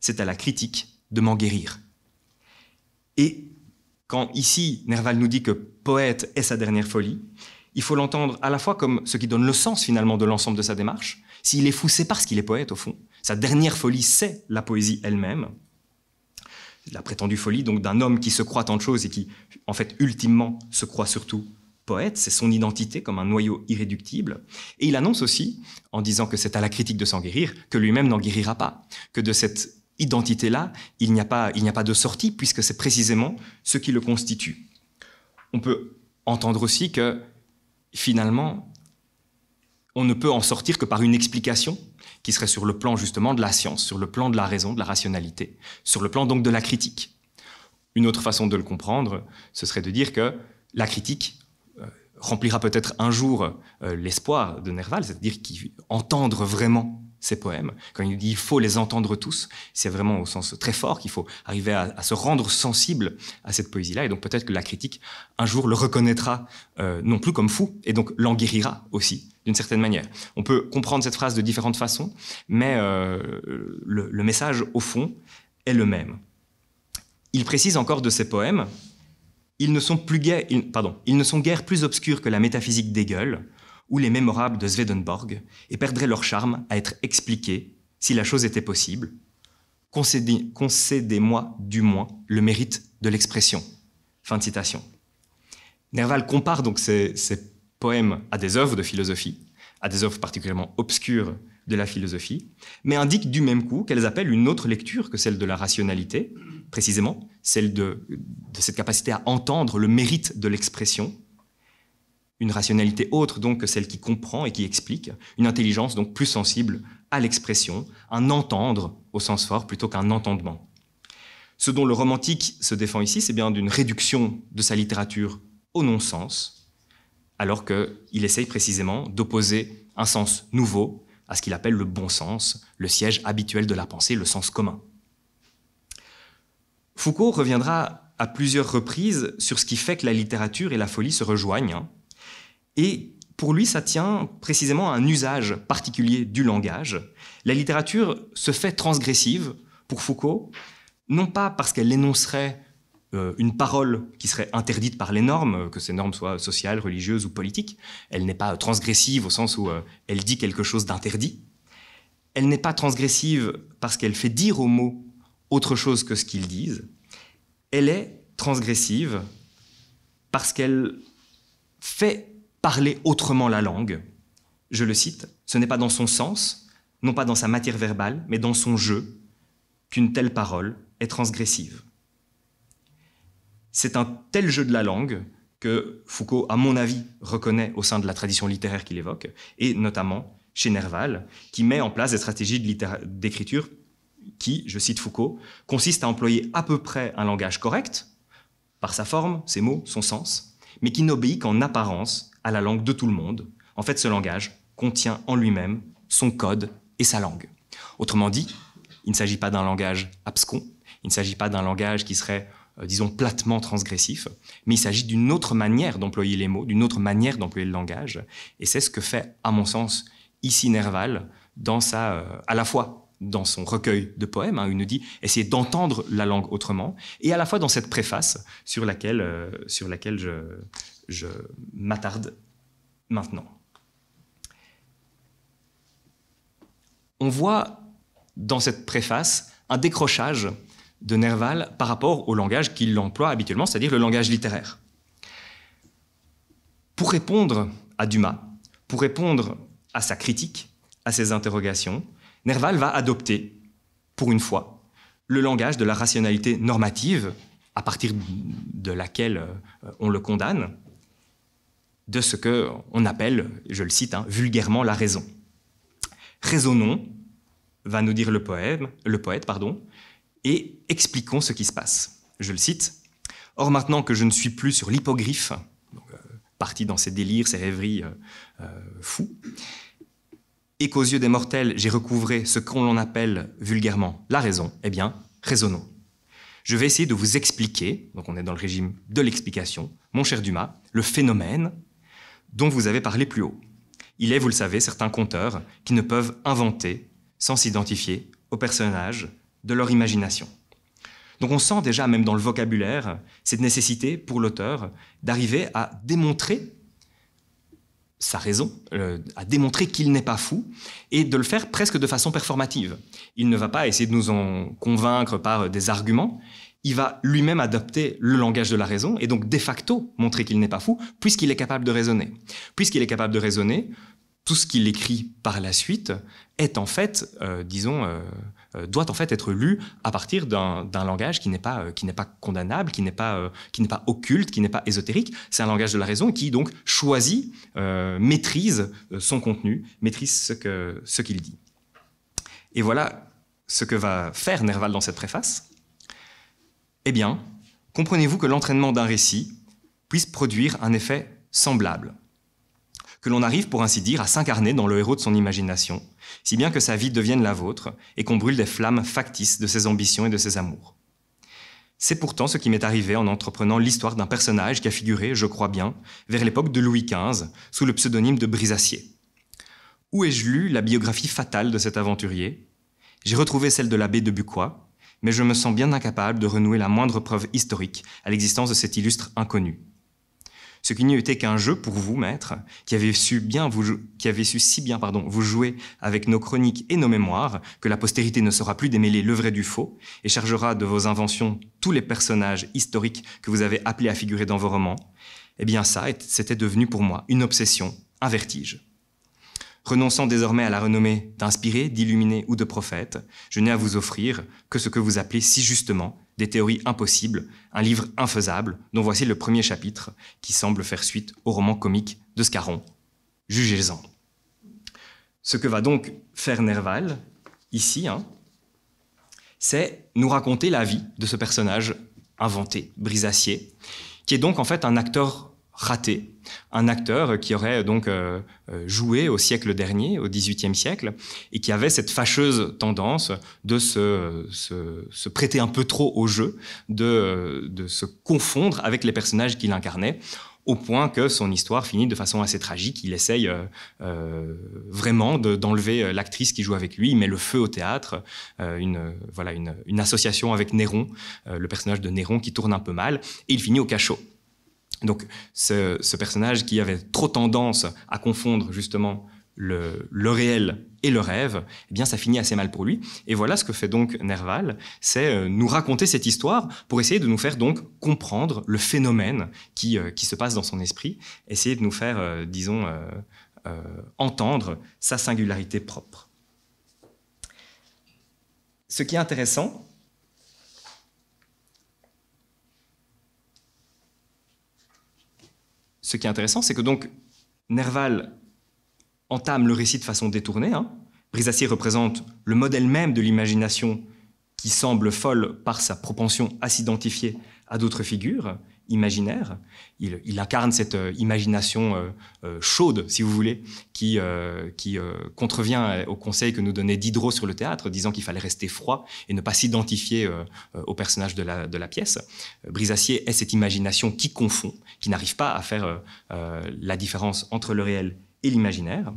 c'est à la critique de m'en guérir. Et quand ici Nerval nous dit que poète est sa dernière folie, il faut l'entendre à la fois comme ce qui donne le sens finalement de l'ensemble de sa démarche. S'il est fou, c'est parce qu'il est poète au fond. Sa dernière folie, c'est la poésie elle-même. La prétendue folie donc d'un homme qui se croit tant de choses et qui en fait ultimement se croit surtout poète, c'est son identité comme un noyau irréductible. Et il annonce aussi, en disant que c'est à la critique de s'en guérir, que lui-même n'en guérira pas, que de cette identité-là, il n'y a, pas, a pas de sortie, puisque c'est précisément ce qui le constitue. On peut entendre aussi que, finalement, on ne peut en sortir que par une explication qui serait sur le plan justement de la science, sur le plan de la raison, de la rationalité, sur le plan donc de la critique. Une autre façon de le comprendre, ce serait de dire que la critique euh, remplira peut-être un jour euh, l'espoir de Nerval, c'est-à-dire entendre vraiment ces poèmes, quand il dit il faut les entendre tous, c'est vraiment au sens très fort qu'il faut arriver à, se rendre sensible à cette poésie-là. Et donc peut-être que la critique, un jour, le reconnaîtra euh, non plus comme fou, et donc l'en aussi, d'une certaine manière. On peut comprendre cette phrase de différentes façons, mais euh, le, message, au fond, est le même. Il précise encore de ces poèmes, ils ne sont ils ne sont guère plus obscurs que la métaphysique des gueules, ou les mémorables de Swedenborg et perdraient leur charme à être expliqués, si la chose était possible. Concédez, moi du moins le mérite de l'expression. Fin de citation. Nerval compare donc ces, poèmes à des œuvres de philosophie, à des œuvres particulièrement obscures de la philosophie, mais indique du même coup qu'elles appellent une autre lecture que celle de la rationalité, précisément celle de cette capacité à entendre le mérite de l'expression, une rationalité autre donc que celle qui comprend et qui explique, une intelligence donc plus sensible à l'expression, un entendre au sens fort plutôt qu'un entendement. Ce dont le romantique se défend ici, c'est bien d'une réduction de sa littérature au non-sens, alors qu'il essaye précisément d'opposer un sens nouveau à ce qu'il appelle le bon sens, le siège habituel de la pensée, le sens commun. Foucault reviendra à plusieurs reprises sur ce qui fait que la littérature et la folie se rejoignent, hein, et pour lui, ça tient précisément à un usage particulier du langage. La littérature se fait transgressive pour Foucault, non pas parce qu'elle énoncerait euh, une parole qui serait interdite par les normes, euh, que ces normes soient sociales, religieuses ou politiques. Elle n'est pas transgressive au sens où euh, elle dit quelque chose d'interdit. Elle n'est pas transgressive parce qu'elle fait dire aux mots autre chose que ce qu'ils disent. Elle est transgressive parce qu'elle fait parler autrement la langue. Je le cite, ce n'est pas dans son sens, non pas dans sa matière verbale, mais dans son jeu, qu'une telle parole est transgressive. C'est un tel jeu de la langue que Foucault, à mon avis, reconnaît au sein de la tradition littéraire qu'il évoque, et notamment chez Nerval, qui met en place des stratégies d'écriture qui, je cite Foucault, consistent à employer à peu près un langage correct, par sa forme, ses mots, son sens, mais qui n'obéit qu'en apparence à la langue de tout le monde. En fait, ce langage contient en lui-même son code et sa langue. Autrement dit, il ne s'agit pas d'un langage abscon, il ne s'agit pas d'un langage qui serait, euh, disons, platement transgressif, mais il s'agit d'une autre manière d'employer les mots, d'une autre manière d'employer le langage. Et c'est ce que fait, à mon sens, ici Nerval, dans sa, euh, à la fois dans son recueil de poèmes, il hein, nous dit essayer d'entendre la langue autrement, et à la fois dans cette préface euh, sur laquelle, je, je m'attarde maintenant. On voit dans cette préface un décrochage de Nerval par rapport au langage qu'il emploie habituellement, c'est-à-dire le langage littéraire. Pour répondre à Dumas, pour répondre à sa critique, à ses interrogations, Nerval va adopter, pour une fois, le langage de la rationalité normative, à partir de laquelle euh, on le condamne, de ce que on appelle, je le cite hein, vulgairement, la raison. Raisonnons, va nous dire le, poème, le poète, pardon, et expliquons ce qui se passe. Je le cite. Or maintenant que je ne suis plus sur l'hippogriffe, euh, parti dans ses délires, ses rêveries euh, fous, et qu'aux yeux des mortels j'ai recouvré ce qu'on l'on appelle vulgairement la raison, eh bien, raisonnons. Je vais essayer de vous expliquer, donc on est dans le régime de l'explication, mon cher Dumas, le phénomène dont vous avez parlé plus haut. Il est, vous le savez, certains conteurs qui ne peuvent inventer sans s'identifier aux personnages de leur imagination. Donc on sent déjà, même dans le vocabulaire, cette nécessité pour l'auteur d'arriver à démontrer sa raison, euh, à démontrer qu'il n'est pas fou, et de le faire presque de façon performative. Il ne va pas essayer de nous en convaincre par euh, des arguments, il va lui-même adopter le langage de la raison, et donc de facto montrer qu'il n'est pas fou, puisqu'il est capable de raisonner. Puisqu'il est capable de raisonner, tout ce qu'il écrit par la suite est en fait, euh, disons, euh, doit en fait être lu à partir d'un langage qui n'est pas, euh, condamnable, euh, qui n'est pas, occulte, qui n'est pas ésotérique. C'est un langage de la raison qui donc choisit, maîtrise son contenu, maîtrise ce ce qu'il dit. Et voilà ce que va faire Nerval dans cette préface. Eh bien, comprenez-vous que l'entraînement d'un récit puisse produire un effet semblable que l'on arrive pour ainsi dire à s'incarner dans le héros de son imagination, si bien que sa vie devienne la vôtre et qu'on brûle des flammes factices de ses ambitions et de ses amours. C'est pourtant ce qui m'est arrivé en entreprenant l'histoire d'un personnage qui a figuré, je crois bien, vers l'époque de Louis XV, sous le pseudonyme de Brisacier. Où ai-je lu la biographie fatale de cet aventurier J'ai retrouvé celle de l'abbé de Buquois, mais je me sens bien incapable de renouer la moindre preuve historique à l'existence de cet illustre inconnu ce qui n'y était qu'un jeu pour vous, maître, qui avez su, bien qui su si bien pardon, vous jouer avec nos chroniques et nos mémoires, que la postérité ne saura plus démêler le vrai du faux, et chargera de vos inventions tous les personnages historiques que vous avez appelés à figurer dans vos romans, eh bien ça, c'était devenu pour moi une obsession, un vertige. Renonçant désormais à la renommée d'inspiré, d'illuminé ou de prophète, je n'ai à vous offrir que ce que vous appelez si justement des théories impossibles, un livre infaisable, dont voici le premier chapitre, qui semble faire suite au roman comique de Scarron. Jugez-en. Ce que va donc faire Nerval, ici, hein, c'est nous raconter la vie de ce personnage inventé, Brisacier, qui est donc en fait un acteur raté, un acteur qui aurait euh, donc euh, euh, joué au siècle dernier, au XVIIIe siècle, et qui avait cette fâcheuse tendance de se, prêter un peu trop au jeu, de, se confondre avec les personnages qu'il incarnait au point que son histoire finit de façon assez tragique. Il essaye vraiment d'enlever l'actrice qui joue avec lui. Il met le feu au théâtre. voilà, une, association avec Néron, le personnage de Néron qui tourne un peu mal. Et il finit au cachot. Donc ce, personnage qui avait trop tendance à confondre justement le, réel et le rêve, eh bien ça finit assez mal pour lui. Et voilà ce que fait donc Nerval, c'est euh, nous raconter cette histoire pour essayer de nous faire donc comprendre le phénomène qui, euh, se passe dans son esprit, essayer de nous faire, euh, disons, entendre sa singularité propre. Ce qui est intéressant, ce qui est intéressant, c'est que donc Nerval entame le récit de façon détournée. Hein. Brisacier représente le modèle même de l'imagination qui semble folle par sa propension à s'identifier à d'autres figures imaginaire. Il, incarne cette euh, imagination euh, euh, chaude, si vous voulez, qui, contrevient au conseil que nous donnait Diderot sur le théâtre, disant qu'il fallait rester froid et ne pas s'identifier au personnage de la, de la pièce. Brisacier est cette imagination qui confond, qui n'arrive pas à faire la différence entre le réel et l'imaginaire.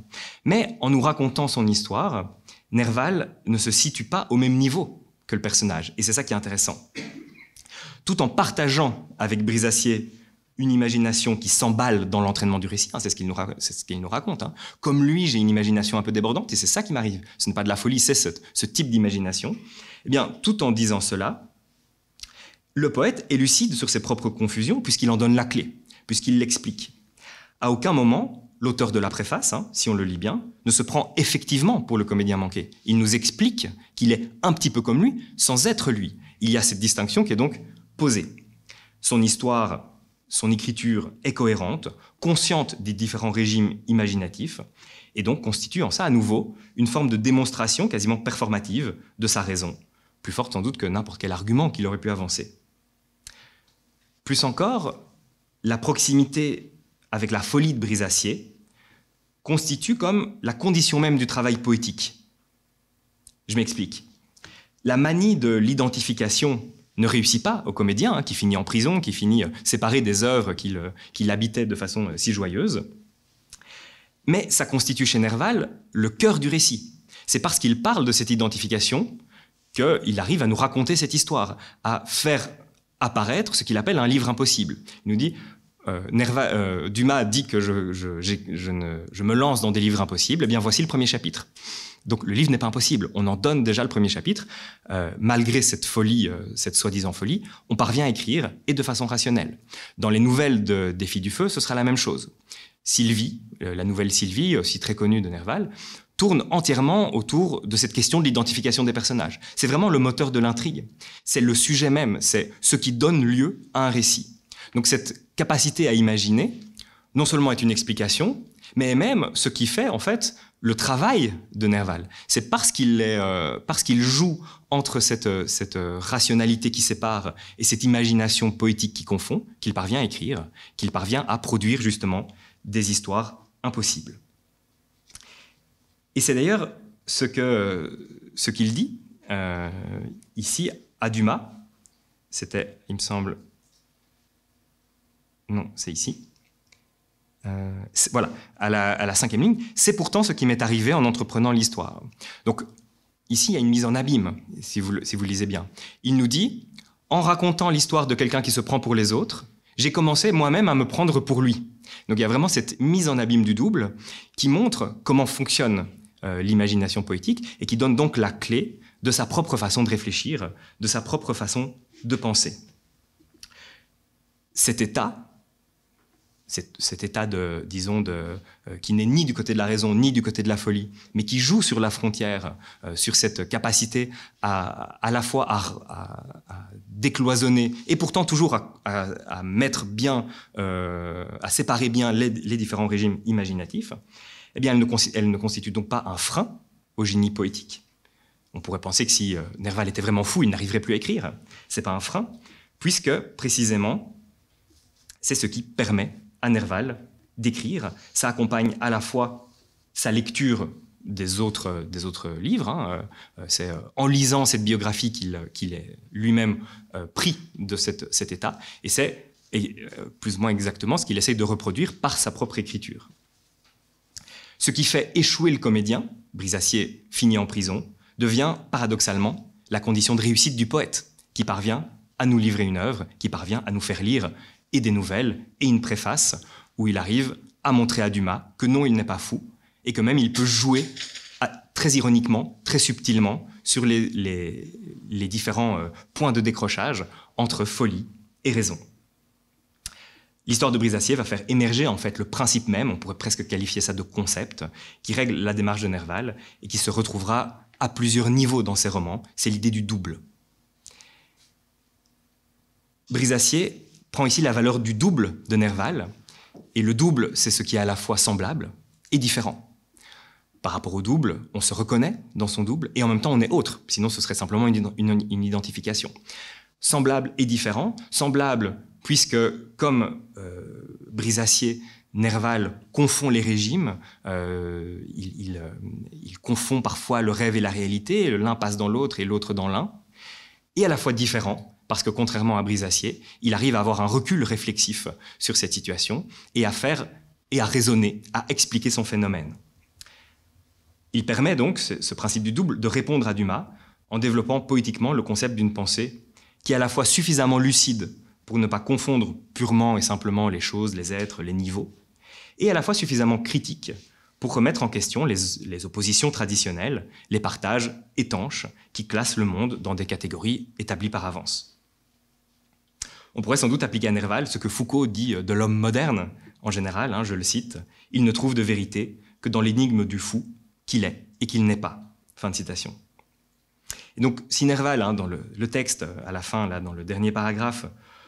Mais en nous racontant son histoire, Nerval ne se situe pas au même niveau que le personnage. Et c'est ça qui est intéressant tout en partageant avec Brisacier une imagination qui s'emballe dans l'entraînement du récit, hein, c'est ce qu'il nous, ce nous raconte. Hein. Comme lui, j'ai une imagination un peu débordante, et c'est ça qui m'arrive. Ce n'est pas de la folie, c'est ce, type d'imagination. Eh bien, tout en disant cela, le poète est lucide sur ses propres confusions, puisqu'il en donne la clé, puisqu'il l'explique. À aucun moment, l'auteur de la préface, hein, si on le lit bien, ne se prend effectivement pour le comédien manqué. Il nous explique qu'il est un petit peu comme lui, sans être lui. Il y a cette distinction qui est donc posée. Son histoire, son écriture est cohérente, consciente des différents régimes imaginatifs, et donc constitue en ça à nouveau une forme de démonstration quasiment performative de sa raison, plus forte sans doute que n'importe quel argument qu'il aurait pu avancer. Plus encore, la proximité avec la folie de Brisacier constitue comme la condition même du travail poétique. Je m'explique. La manie de l'identification ne réussit pas au comédien, hein, qui finit en prison, qui finit euh, séparé des œuvres qu'il euh, habitait de façon euh, si joyeuse. Mais ça constitue chez Nerval le cœur du récit. C'est parce qu'il parle de cette identification qu'il arrive à nous raconter cette histoire, à faire apparaître ce qu'il appelle un livre impossible. Il nous dit, Dumas dit que je, me lance dans des livres impossibles, et eh bien voici le premier chapitre. Donc le livre n'est pas impossible. On en donne déjà le premier chapitre. Euh, malgré cette folie, euh, cette soi-disant folie, on parvient à écrire et de façon rationnelle. Dans les nouvelles de, des du Feu, ce sera la même chose. Sylvie, euh, la nouvelle Sylvie, aussi très connue de Nerval, tourne entièrement autour de cette question de l'identification des personnages. C'est vraiment le moteur de l'intrigue. C'est le sujet même. C'est ce qui donne lieu à un récit. Donc cette capacité à imaginer, non seulement est une explication, mais est même ce qui fait en fait le travail de Nerval. C'est parce qu'il euh, joue entre cette, euh, euh, rationalité qui sépare et cette imagination poétique qui confond qu'il parvient à écrire, qu'il parvient à produire justement des histoires impossibles. Et c'est d'ailleurs ce qu'il dit ici à Dumas. C'était, il me semble, non, c'est ici. Euh, voilà, à la, cinquième ligne, c'est pourtant ce qui m'est arrivé en entreprenant l'histoire. Donc ici, il y a une mise en abîme, si vous, si lisez bien. Il nous dit, en racontant l'histoire de quelqu'un qui se prend pour les autres, j'ai commencé moi-même à me prendre pour lui. Donc il y a vraiment cette mise en abîme du double qui montre comment fonctionne euh, l'imagination poétique et qui donne donc la clé de sa propre façon de réfléchir, de sa propre façon de penser. Cet état, cet, état de, disons, de, euh, qui n'est ni du côté de la raison ni du côté de la folie, mais qui joue sur la frontière, euh, sur cette capacité à, la fois à, décloisonner et pourtant toujours à, mettre bien, euh, à séparer bien les, différents régimes imaginatifs, eh bien, elle ne, elle ne constitue donc pas un frein au génie poétique. On pourrait penser que si Nerval était vraiment fou, il n'arriverait plus à écrire. C'est pas un frein, puisque précisément, c'est ce qui permet à Nerval d'écrire. Ça accompagne à la fois sa lecture des autres, livres. Hein, euh, euh, c'est euh, en lisant cette biographie qu'il est lui-même pris de cet état. Et c'est plus ou moins exactement ce qu'il essaye de reproduire par sa propre écriture. Ce qui fait échouer le comédien, Brisacier fini en prison, devient paradoxalement la condition de réussite du poète, qui parvient à nous livrer une œuvre, qui parvient à nous faire lire et des nouvelles et une préface où il arrive à montrer à Dumas que non, il n'est pas fou et que même il peut jouer très ironiquement, très subtilement sur les, différents euh, points de décrochage entre folie et raison. L'histoire de Brisacier va faire émerger en fait le principe même, on pourrait presque qualifier ça de concept, qui règle la démarche de Nerval et qui se retrouvera à plusieurs niveaux dans ses romans, c'est l'idée du double. Brisacier prend ici la valeur du double de Nerval, et le double, c'est ce qui est à la fois semblable et différent. Par rapport au double, on se reconnaît dans son double, et en même temps on est autre, sinon ce serait simplement une, identification. Semblable et différent, semblable puisque comme euh, Brisacier, Nerval confond les régimes, euh, il, euh, il, confond parfois le rêve et la réalité, l'un passe dans l'autre et l'autre dans l'un, et à la fois différent, parce que contrairement à Brisacier, il arrive à avoir un recul réflexif sur cette situation et à faire et à raisonner, à expliquer son phénomène. Il permet donc, ce principe du double, de répondre à Dumas en développant poétiquement le concept d'une pensée qui est à la fois suffisamment lucide pour ne pas confondre purement et simplement les choses, les êtres, les niveaux, et à la fois suffisamment critique pour remettre en question les, les, oppositions traditionnelles, les partages étanches qui classent le monde dans des catégories établies par avance. On pourrait sans doute appliquer à Nerval ce que Foucault dit euh, de l'homme moderne, en général, hein, je le cite, il ne trouve de vérité que dans l'énigme du fou qu'il est et qu'il n'est pas. Fin de citation. Et donc, si Nerval, hein, dans le, texte, euh, à la fin, là, dans le dernier paragraphe,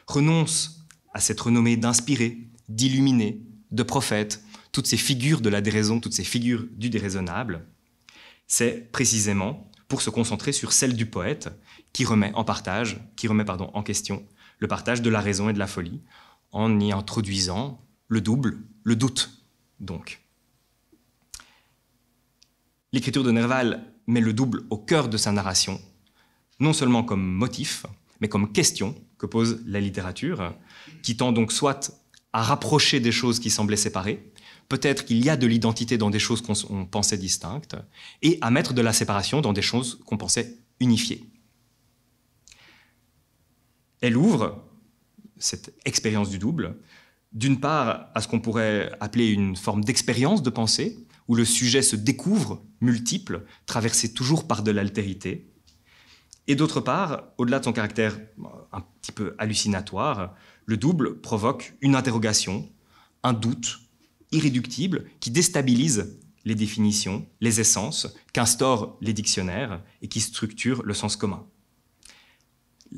renonce à cette renommée d'inspiré, d'illuminé, de prophète, toutes ces figures de la déraison, toutes ces figures du déraisonnable, c'est précisément pour se concentrer sur celle du poète qui remet en partage, qui remet pardon, en question le partage de la raison et de la folie, en y introduisant le double, le doute, donc. L'écriture de Nerval met le double au cœur de sa narration, non seulement comme motif, mais comme question que pose la littérature, qui tend donc soit à rapprocher des choses qui semblaient séparées, peut-être qu'il y a de l'identité dans des choses qu'on pensait distinctes, et à mettre de la séparation dans des choses qu'on pensait unifiées elle ouvre cette expérience du double, d'une part à ce qu'on pourrait appeler une forme d'expérience de pensée, où le sujet se découvre multiple, traversé toujours par de l'altérité, et d'autre part, au-delà de son caractère un petit peu hallucinatoire, le double provoque une interrogation, un doute irréductible qui déstabilise les définitions, les essences qu'instaurent les dictionnaires et qui structurent le sens commun.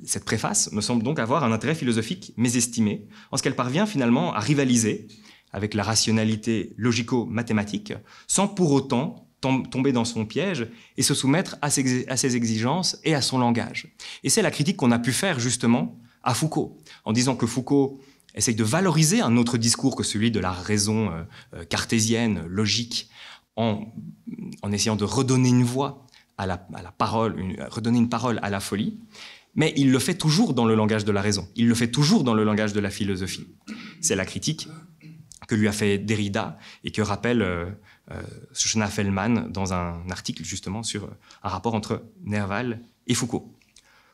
Cette préface me semble donc avoir un intérêt philosophique mésestimé, en ce qu'elle parvient finalement à rivaliser avec la rationalité logico-mathématique, sans pour autant tomber dans son piège et se soumettre à ses, exigences et à son langage. Et c'est la critique qu'on a pu faire justement à Foucault, en disant que Foucault essaye de valoriser un autre discours que celui de la raison euh, euh, cartésienne, logique, en, en essayant de redonner une voix à la, parole, redonner une parole à la folie mais il le fait toujours dans le langage de la raison, il le fait toujours dans le langage de la philosophie. C'est la critique que lui a fait Derrida et que rappelle euh, euh dans un article justement sur euh, un rapport entre Nerval et Foucault.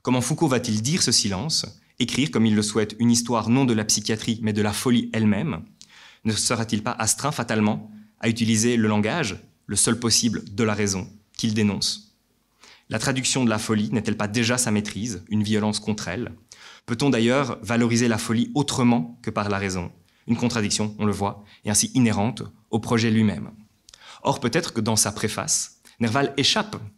Comment Foucault va-t-il dire ce silence, écrire comme il le souhaite une histoire non de la psychiatrie mais de la folie elle-même Ne sera-t-il pas astreint fatalement à utiliser le langage, le seul possible de la raison, qu'il dénonce la traduction de la folie n'est-elle pas déjà sa maîtrise, une violence contre elle Peut-on d'ailleurs valoriser la folie autrement que par la raison Une contradiction, on le voit, et ainsi inhérente au projet lui-même. Or, peut-être que dans sa préface, Nerval échappe euh,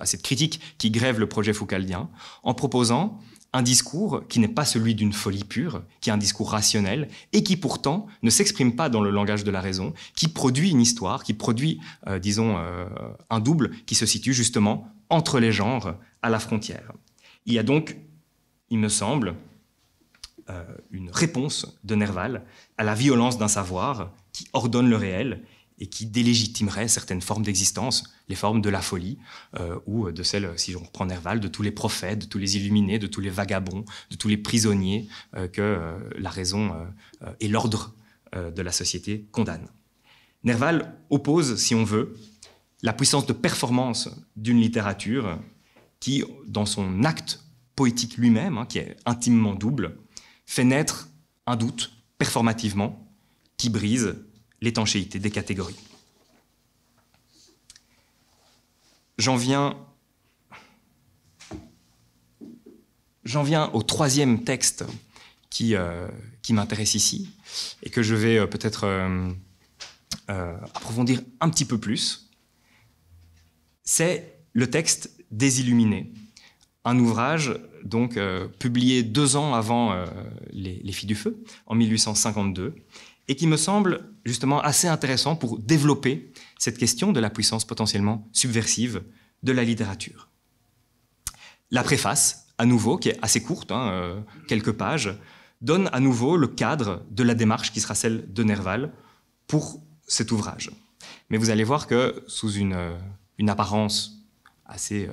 à cette, critique qui grève le projet foucaldien en proposant un discours qui n'est pas celui d'une folie pure, qui est un discours rationnel, et qui pourtant ne s'exprime pas dans le langage de la raison, qui produit une histoire, qui produit, euh, disons, euh, un double qui se situe justement entre les genres à la frontière. Il y a donc, il me semble, euh, une réponse de Nerval à la violence d'un savoir qui ordonne le réel et qui délégitimerait certaines formes d'existence, les formes de la folie, euh, ou de celles, si on reprend Nerval, de tous les prophètes, de tous les illuminés, de tous les vagabonds, de tous les prisonniers euh, que la raison et l'ordre de la société condamnent. Nerval oppose, si on veut, la puissance de performance d'une littérature qui, dans son acte poétique lui-même, hein, qui est intimement double, fait naître un doute performativement qui brise l'étanchéité des catégories. J'en viens, j'en viens au troisième texte qui, euh, m'intéresse ici et que je vais euh, peut-être euh, approfondir un petit peu plus c'est le texte des un ouvrage donc euh, publié deux ans avant euh, les, Filles du Feu, en 1852, et qui me semble justement assez intéressant pour développer cette question de la puissance potentiellement subversive de la littérature. La préface, à nouveau, qui est assez courte, hein, euh, quelques pages, donne à nouveau le cadre de la démarche qui sera celle de Nerval pour cet ouvrage. Mais vous allez voir que sous une une apparence assez euh,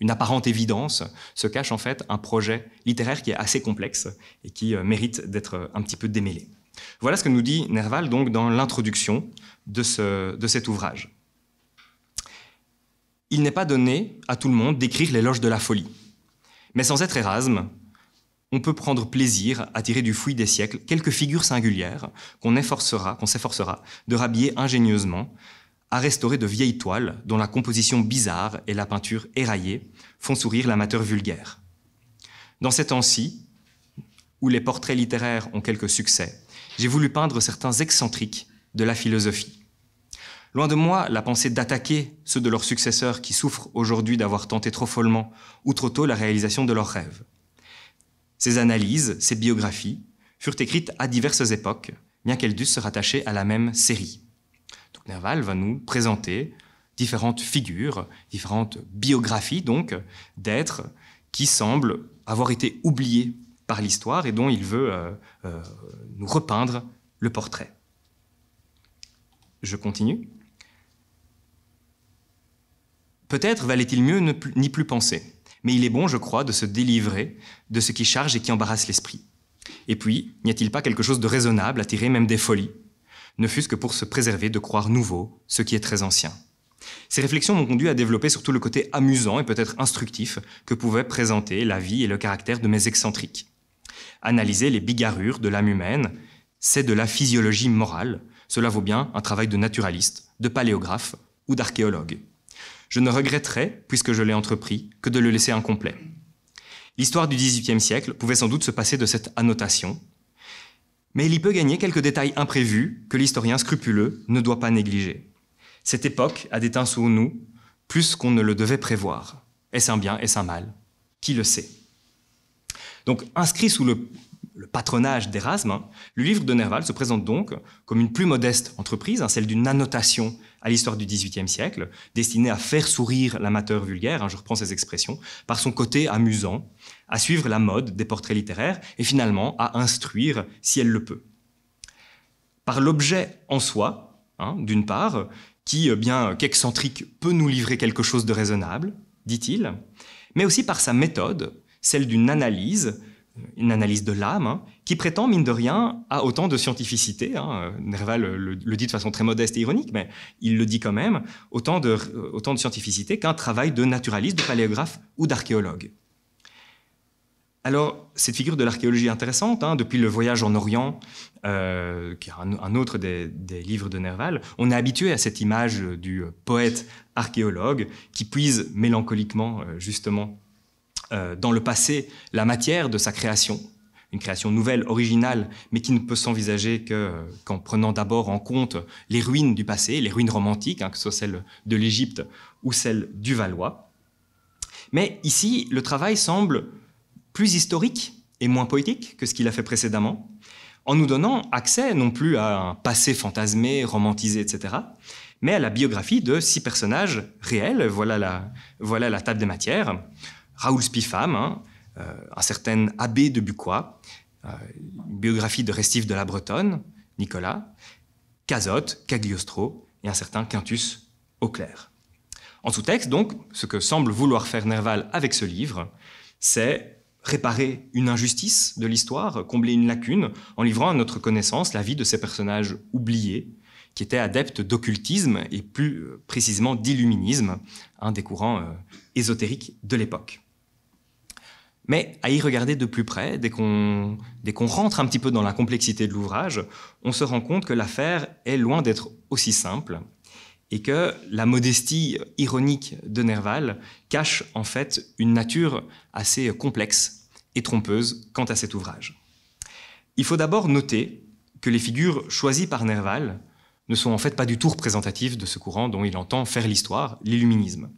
une apparente évidence, se cache en fait un projet littéraire qui est assez complexe et qui euh, mérite d'être euh, un petit peu démêlé. Voilà ce que nous dit Nerval donc dans l'introduction de, cet ouvrage. Il n'est pas donné à tout le monde d'écrire l'éloge de la folie. Mais sans être Erasme, on peut prendre plaisir à tirer du fouillis des siècles quelques figures singulières qu'on qu'on s'efforcera de rhabiller ingénieusement a restaurer de vieilles toiles dont la composition bizarre et la peinture éraillée font sourire l'amateur vulgaire. Dans ces temps-ci, où les portraits littéraires ont quelques succès, j'ai voulu peindre certains excentriques de la philosophie. Loin de moi la pensée d'attaquer ceux de leurs successeurs qui souffrent aujourd'hui d'avoir tenté trop follement ou trop tôt la réalisation de leurs rêves. Ces analyses, ces biographies, furent écrites à diverses époques, bien qu'elles dussent se rattacher à la même série. Nerval va nous présenter différentes figures, différentes biographies donc d'êtres qui semblent avoir été oubliés par l'histoire et dont il veut euh, euh, nous repeindre le portrait. Je continue. Peut-être valait-il mieux n'y plus penser, mais il est bon, je crois, de se délivrer de ce qui charge et qui embarrasse l'esprit. Et puis, n'y a-t-il pas quelque chose de raisonnable à tirer même des folies ne fût-ce que pour se préserver de croire nouveau ce qui est très ancien. Ces réflexions m'ont conduit à développer surtout le côté amusant et peut-être instructif que pouvait présenter la vie et le caractère de mes excentriques. Analyser les bigarrures de l'âme humaine, c'est de la physiologie morale, cela vaut bien un travail de naturaliste, de paléographe ou d'archéologue. Je ne regretterais, puisque je l'ai entrepris, que de le laisser incomplet. L'histoire du XVIIIe siècle pouvait sans doute se passer de cette annotation, mais il y peut gagner quelques détails imprévus que l'historien scrupuleux ne doit pas négliger. Cette époque a déteint sous nous plus qu'on ne le devait prévoir. Est-ce un bien, est-ce un mal Qui le sait Donc, inscrit sous le, le patronage d'Erasme, hein, le livre de Nerval se présente donc comme une plus modeste entreprise, hein, celle d'une annotation à l'histoire du XVIIIe siècle, destinée à faire sourire l'amateur vulgaire, hein, je reprends ces expressions, par son côté amusant, à suivre la mode des portraits littéraires et finalement à instruire si elle le peut. Par l'objet en soi, hein, d'une part, qui, euh, bien qu'excentrique, peut nous livrer quelque chose de raisonnable, dit-il, mais aussi par sa méthode, celle d'une analyse, une analyse de l'âme, hein, qui prétend, mine de rien, à autant de scientificité, hein, Nerval le, dit de façon très modeste et ironique, mais il le dit quand même, autant de, euh, autant de scientificité qu'un travail de naturaliste, de paléographe ou d'archéologue. Alors, cette figure de l'archéologie intéressante. Hein. depuis Le Voyage en Orient, euh, qui est un, autre des, livres de Nerval, on est habitué à cette image du euh, poète archéologue qui puise mélancoliquement, euh, justement, dans le passé, la matière de sa création, une création nouvelle, originale, mais qui ne peut s'envisager qu'en prenant d'abord en compte les ruines du passé, les ruines romantiques, hein, que ce soit celles de l'Égypte ou celles du Valois. Mais ici, le travail semble plus historique et moins poétique que ce qu'il a fait précédemment, en nous donnant accès non plus à un passé fantasmé, romantisé, etc., mais à la biographie de six personnages réels. Voilà la, voilà la table des matières. Raoul Spifam, hein, euh, un certain abbé de Bucois, euh, une biographie de Restif de la Bretonne, Nicolas, Cazotte, Cagliostro et un certain Quintus Auclair. En sous-texte, donc, ce que semble vouloir faire Nerval avec ce livre, c'est réparer une injustice de l'histoire, combler une lacune, en livrant à notre connaissance la vie de ces personnages oubliés, qui étaient adeptes d'occultisme et plus euh, précisément d'illuminisme, un des courants euh, ésotériques de l'époque. Mais à y regarder de plus près, dès qu'on rentre un petit peu dans la complexité de l'ouvrage, on se rend compte que l'affaire est loin d'être aussi simple et que la modestie ironique de Nerval cache en fait une nature assez complexe et trompeuse quant à cet ouvrage. Il faut d'abord noter que les figures choisies par Nerval ne sont en fait pas du tout représentatives de ce courant dont il entend faire l'histoire, l'illuminisme.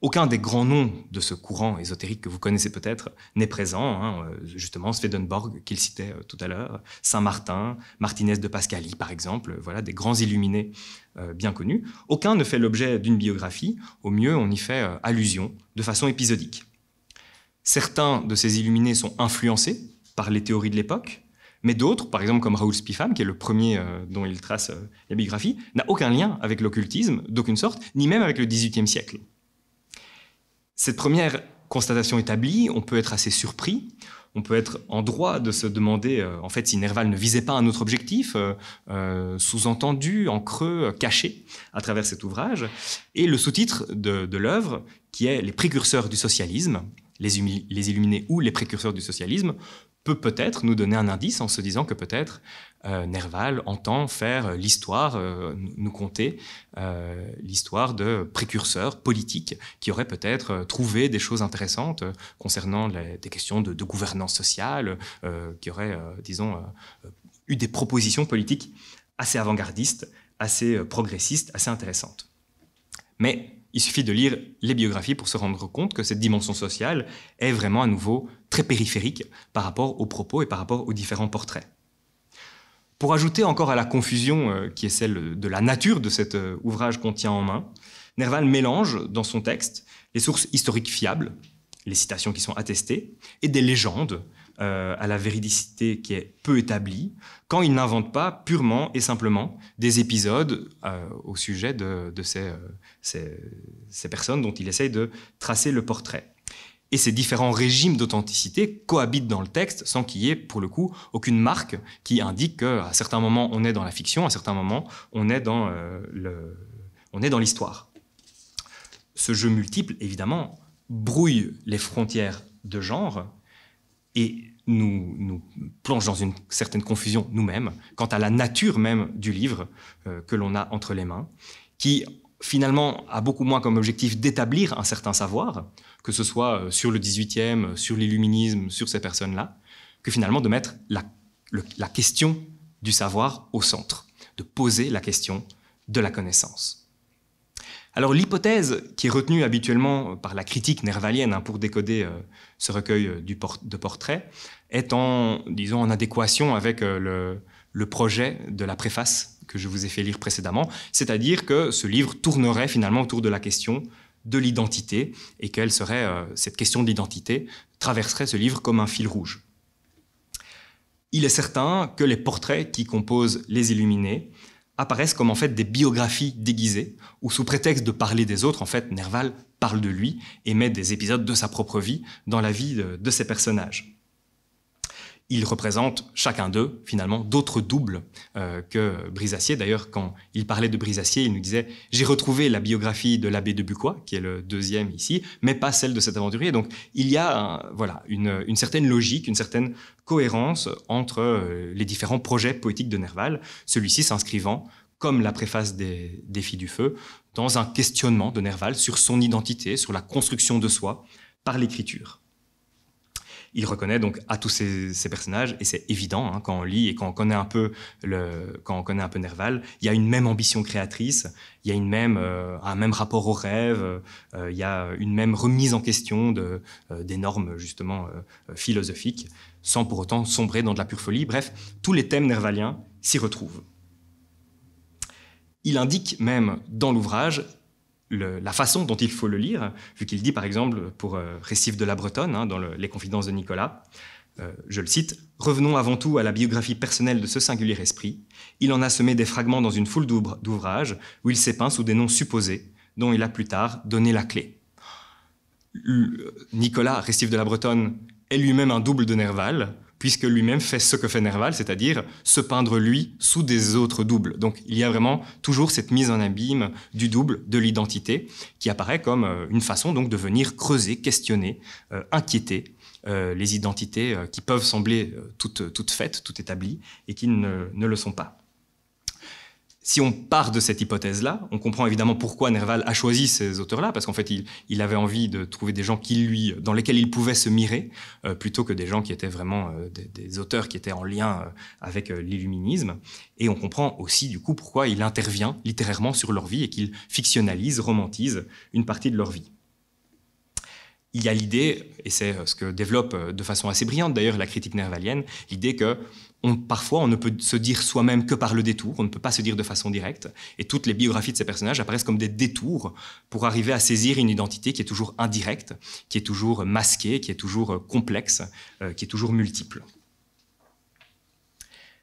Aucun des grands noms de ce courant ésotérique que vous connaissez peut-être n'est présent. Hein, euh, justement, Swedenborg, qu'il citait euh, tout à l'heure, Saint-Martin, Martinez de Pascali, par exemple, euh, voilà des grands illuminés bien connus. Aucun ne fait l'objet d'une biographie. Au mieux, on y fait allusion de façon épisodique. Certains de ces illuminés sont influencés par les théories de l'époque, mais d'autres, par exemple comme Raoul Spifam, qui est le premier dont il trace la biographie, n'a aucun lien avec l'occultisme d'aucune sorte, ni même avec le XVIIIe siècle. Cette première constatation établie, on peut être assez surpris. On peut être en droit de se demander, euh, en fait, si Nerval ne visait pas un autre objectif, euh, euh, sous-entendu, en creux, caché, à travers cet ouvrage. Et le sous-titre de, l'œuvre, qui est Les précurseurs du socialisme, les, les illuminés ou les précurseurs du socialisme, peut peut-être nous donner un indice en se disant que peut-être euh, Nerval entend faire euh, l'histoire, euh, nous conter l'histoire de précurseurs politiques qui auraient peut-être trouvé des choses intéressantes concernant des questions de, de gouvernance sociale, qui auraient, disons, eu des propositions politiques assez avant-gardistes, assez progressistes, assez intéressantes. Mais il suffit de lire les biographies pour se rendre compte que cette dimension sociale est vraiment à nouveau très périphérique par rapport aux propos et par rapport aux différents portraits. Pour ajouter encore à la confusion euh, qui est celle de la nature de cet euh, ouvrage qu'on tient en main, Nerval mélange dans son texte les sources historiques fiables, les citations qui sont attestées, et des légendes euh, à la véridicité qui est peu établie, quand il n'invente pas purement et simplement des épisodes au sujet de, ces, ces personnes dont il essaye de tracer le portrait. Et ces différents régimes d'authenticité cohabitent dans le texte sans qu'il y ait, pour le coup, aucune marque qui indique qu'à certains moments, on est dans la fiction, à certains moments, on est dans euh, le... on est dans l'histoire. Ce jeu multiple, évidemment, brouille les frontières de genre et nous, nous plonge dans une certaine confusion nous-mêmes quant à la nature même du livre euh, que l'on a entre les mains, qui finalement a beaucoup moins comme objectif d'établir un certain savoir, que ce soit euh, sur le 18e, euh, sur l'illuminisme, sur ces personnes-là, que finalement de mettre la, question du savoir au centre, de poser la question de la connaissance. Alors l'hypothèse qui est retenue habituellement par la critique nervalienne hein, pour décoder euh, ce recueil de portraits est en, disons, en adéquation avec le, le projet de la préface que je vous ai fait lire précédemment, c'est-à-dire que ce livre tournerait finalement autour de la question de l'identité et quelle serait euh, cette question de traverserait ce livre comme un fil rouge. Il est certain que les portraits qui composent les Illuminés apparaissent comme en fait des biographies déguisées, où sous prétexte de parler des autres, en fait, Nerval parle de lui et met des épisodes de sa propre vie dans la vie de ses personnages ils représentent chacun d'eux, finalement, d'autres doubles euh, que Brisacier. D'ailleurs, quand il parlait de Brisacier, il nous disait « J'ai retrouvé la biographie de l'abbé de Bucois, qui est le deuxième ici, mais pas celle de cet aventurier. » Donc, il y a euh, voilà, une, certaine logique, une certaine cohérence entre euh, les différents projets poétiques de Nerval, celui-ci s'inscrivant, comme la préface des, des Filles du Feu, dans un questionnement de Nerval sur son identité, sur la construction de soi par l'écriture il reconnaît donc à tous ces, personnages, et c'est évident hein, quand on lit et quand on connaît un peu quand on connaît un peu Nerval, il y a une même ambition créatrice, il y a une même, euh, un même rapport aux rêves, euh, il y a une même remise en question euh, des normes justement philosophiques, sans pour autant sombrer dans de la pure folie. Bref, tous les thèmes nervaliens s'y retrouvent. Il indique même dans l'ouvrage la façon dont il faut le lire, vu qu'il dit par exemple pour euh, Récif de la Bretonne, hein, dans Les Confidences de Nicolas, euh, je le cite, Revenons avant tout à la biographie personnelle de ce singulier esprit. Il en a semé des fragments dans une foule d'ouvrages où il peint sous des noms supposés, dont il a plus tard donné la clé. Nicolas Récif de la Bretonne est lui-même un double de Nerval, puisque lui-même fait ce que fait Nerval, c'est-à-dire se peindre lui sous des autres doubles. Donc il y a vraiment toujours cette mise en abîme du double, de l'identité, qui apparaît comme euh, une façon donc de venir creuser, questionner, euh, inquiéter euh, les identités qui peuvent sembler toutes, faites, toutes établies, et qui ne le sont pas si on part de cette hypothèse-là, on comprend évidemment pourquoi Nerval a choisi ces auteurs-là, parce qu'en fait, il, avait envie de trouver des gens lui, dans lesquels il pouvait se mirer, euh, plutôt que des gens qui étaient vraiment euh, des, auteurs qui étaient en lien euh, avec l'illuminisme. Et on comprend aussi, du coup, pourquoi il intervient littérairement sur leur vie et qu'il fictionnalise, romantise une partie de leur vie. Il y a l'idée, et c'est ce que développe de façon assez brillante d'ailleurs la critique nervalienne, l'idée que parfois, on ne peut se dire soi-même que par le détour, on ne peut pas se dire de façon directe. Et toutes les biographies de ces personnages apparaissent comme des détours pour arriver à saisir une identité qui est toujours indirecte, qui est toujours masquée, qui est toujours euh, complexe, euh, qui est toujours multiple.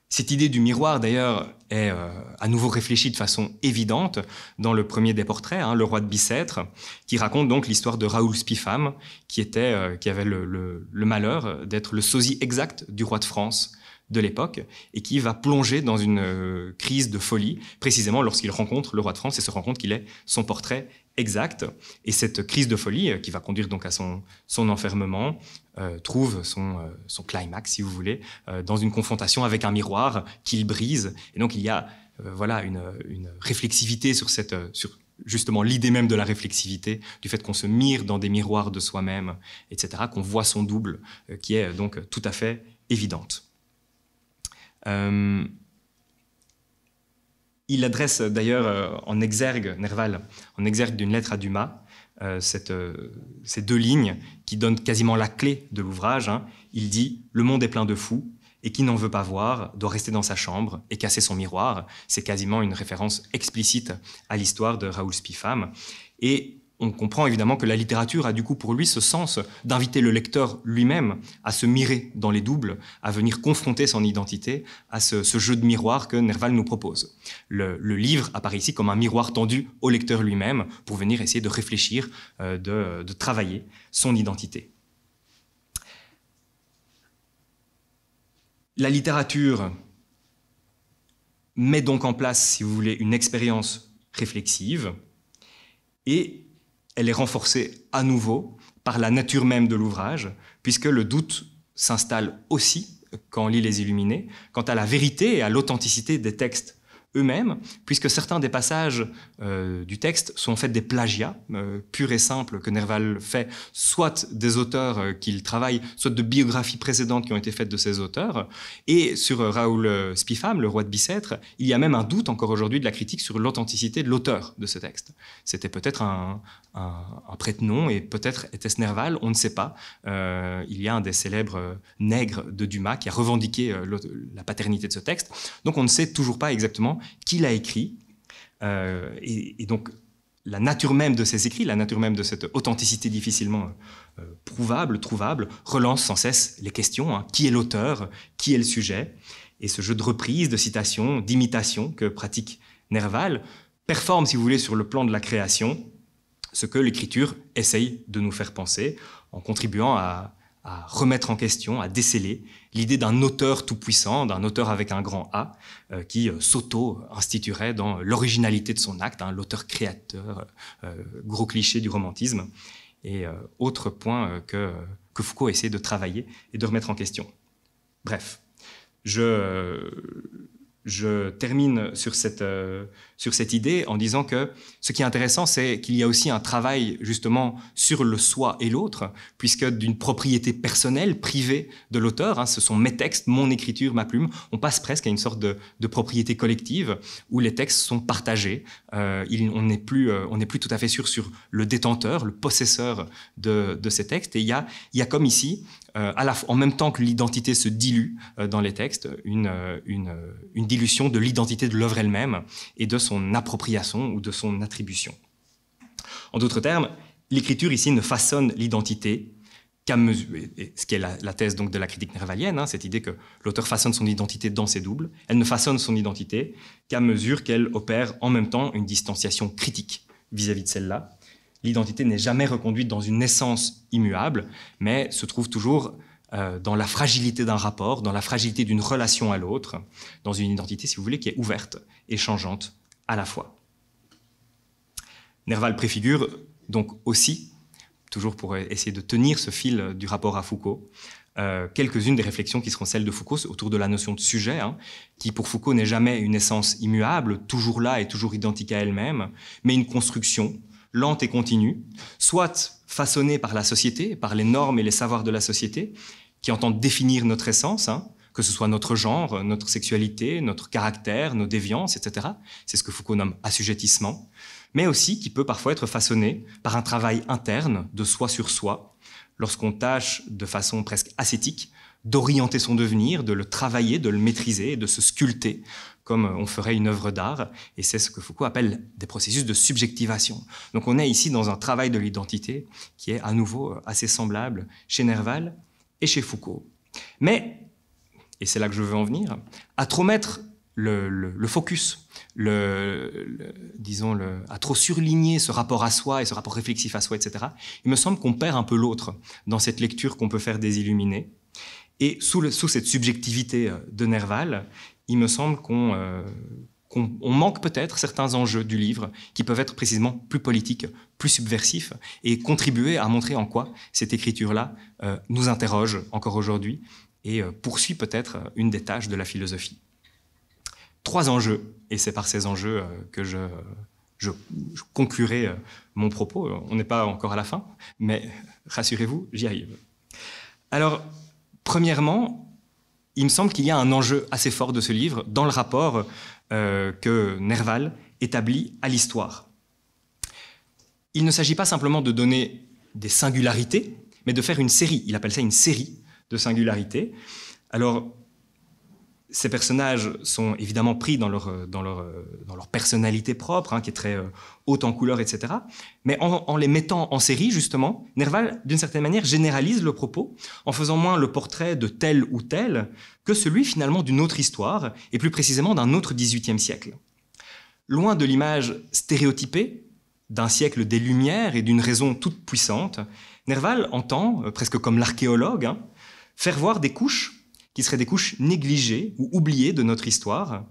Cette idée du miroir, d'ailleurs, est euh, à nouveau réfléchie de façon évidente dans le premier des portraits, hein, Le roi de Bicêtre, qui raconte donc l'histoire de Raoul Spifam, qui, avait le malheur d'être le sosie exact du roi de France de l'époque et qui va plonger dans une euh, crise de folie, précisément lorsqu'il rencontre le roi de France et se rend compte qu'il est son portrait exact. Et cette crise de folie, euh, qui va conduire donc à son, enfermement, euh, trouve son, climax, si vous voulez, dans une confrontation avec un miroir qu'il brise. Et donc il y a voilà une, réflexivité sur cette... sur justement l'idée même de la réflexivité, du fait qu'on se mire dans des miroirs de soi-même, etc., qu'on voit son double, qui est donc tout à fait évidente. Euh, il adresse d'ailleurs euh, en exergue, Nerval, en exergue d'une lettre à Dumas, euh, ces deux lignes qui donnent quasiment la clé de l'ouvrage. Hein. Il dit Le monde est plein de fous, et qui n'en veut pas voir doit rester dans sa chambre et casser son miroir. C'est quasiment une référence explicite à l'histoire de Raoul Spifam. Et on comprend évidemment que la littérature a du coup pour lui ce sens d'inviter le lecteur lui-même à se mirer dans les doubles, à venir confronter son identité à ce, jeu de miroir que Nerval nous propose. Le, livre apparaît ici comme un miroir tendu au lecteur lui-même pour venir essayer de réfléchir, euh, de, de travailler son identité. La littérature met donc en place, si vous voulez, une expérience réflexive et elle est renforcée à nouveau par la nature même de l'ouvrage, puisque le doute s'installe aussi quand on lit les Illuminés, quant à la vérité et à l'authenticité des textes eux-mêmes, puisque certains des passages euh, du texte sont en fait des plagiats euh, purs et simples que Nerval fait, soit des auteurs euh, qu'il travaille, soit de biographies précédentes qui ont été faites de ces auteurs. Et sur Raoul Spifam, le roi de Bicêtre, il y a même un doute encore aujourd'hui de la critique sur l'authenticité de l'auteur de ce texte. C'était peut-être un, un, un prête-nom et peut-être était-ce Nerval, on ne sait pas. il y a un des célèbres nègres de Dumas qui a revendiqué la paternité de ce texte. Donc on ne sait toujours pas exactement qui l'a écrit, euh, et, donc, la nature même de ces écrits, la nature même de cette authenticité difficilement euh, prouvable, trouvable, relance sans cesse les questions. Hein. Qui est l'auteur Qui est le sujet Et ce jeu de reprise, de citation, d'imitation que pratique Nerval performe, si vous voulez, sur le plan de la création, ce que l'écriture essaye de nous faire penser en contribuant à remettre en question, à déceler l'idée d'un auteur tout-puissant, d'un auteur avec un grand A, euh, qui euh, s'auto-instituerait dans l'originalité de son acte, hein, l'auteur créateur, euh, gros cliché du romantisme, et autre point que, que Foucault essaie de travailler et de remettre en question. Bref, je, je termine euh, sur cette, idée en disant que ce qui est intéressant, c'est qu'il y a aussi un travail justement sur le soi et l'autre, puisque d'une propriété personnelle, privée de l'auteur, hein, ce sont mes textes, mon écriture, ma plume, on passe presque à une sorte de, propriété collective où les textes sont partagés. Euh, euh, on n'est plus, tout à fait sûr sur le détenteur, le possesseur de, ces textes. Et il il y a comme ici euh, en même temps que l'identité se dilue euh, dans les textes, euh, une, dilution de l'identité de l'œuvre elle-même et de son appropriation ou de son attribution. En d'autres termes, l'écriture ici ne façonne l'identité qu'à mesure, ce qui est la, thèse donc de la critique nervalienne, hein, cette idée que l'auteur façonne son identité dans ses doubles, elle ne façonne son identité qu'à mesure qu'elle opère en même temps une distanciation critique vis à -vis de celle-là, l'identité n'est jamais reconduite dans une essence immuable, mais se trouve toujours euh, dans la fragilité d'un rapport, dans la fragilité d'une relation à l'autre, dans une identité, si vous voulez, qui est ouverte et changeante à la fois. Nerval préfigure donc aussi, toujours pour essayer de tenir ce fil du rapport à Foucault, euh, quelques-unes des réflexions qui seront celles de Foucault autour de la notion de sujet, hein, qui pour Foucault n'est jamais une essence immuable, toujours là et toujours identique à elle-même, mais une construction lente et continue, soit façonnée par la société, par les normes et les savoirs de la société, qui entendent définir notre essence, hein, que ce soit notre genre, notre sexualité, notre caractère, nos déviances, etc. C'est ce que Foucault nomme assujettissement, mais aussi qui peut parfois être façonné par un travail interne de soi sur soi, lorsqu'on tâche de façon presque ascétique d'orienter son devenir, de le travailler, de le maîtriser, de se sculpter comme on ferait une œuvre d'art, et c'est ce que Foucault appelle des processus de subjectivation. Donc on est ici dans un travail de l'identité qui est à nouveau assez semblable chez Nerval et chez Foucault. Mais, et c'est là que je veux en venir, à trop mettre le, focus, disons, à trop surligner ce rapport à soi et ce rapport réflexif à soi, etc., il me semble qu'on perd un peu l'autre dans cette lecture qu'on peut faire des illuminés. Et sous, cette subjectivité euh, de Nerval, il me semble qu'on euh, manque peut-être certains enjeux du livre qui peuvent être précisément plus politiques, plus subversifs, et contribuer à montrer en quoi cette écriture-là euh, nous interroge encore aujourd'hui et euh, poursuit peut-être une des tâches de la philosophie. Trois enjeux, et c'est par ces enjeux que je, je, je conclurai mon propos. On n'est pas encore à la fin, mais rassurez-vous, j'y arrive. Alors, premièrement, il me semble qu'il y a un enjeu assez fort de ce livre dans le rapport euh, que Nerval établit à l'histoire. Il ne s'agit pas simplement de donner des singularités, mais de faire une série. Il appelle ça une série de singularités. Alors, ces personnages sont évidemment pris dans leur, euh, euh, personnalité propre, hein, qui est très euh, haute en couleur, etc. Mais en, les mettant en série, justement, Nerval, d'une certaine manière, généralise le propos en faisant moins le portrait de tel ou tel que celui finalement d'une autre histoire, et plus précisément d'un autre XVIIIe siècle. Loin de l'image stéréotypée d'un siècle des Lumières et d'une raison toute puissante, Nerval entend, presque comme l'archéologue, hein, faire voir des couches qui seraient des couches négligées ou oubliées de notre histoire,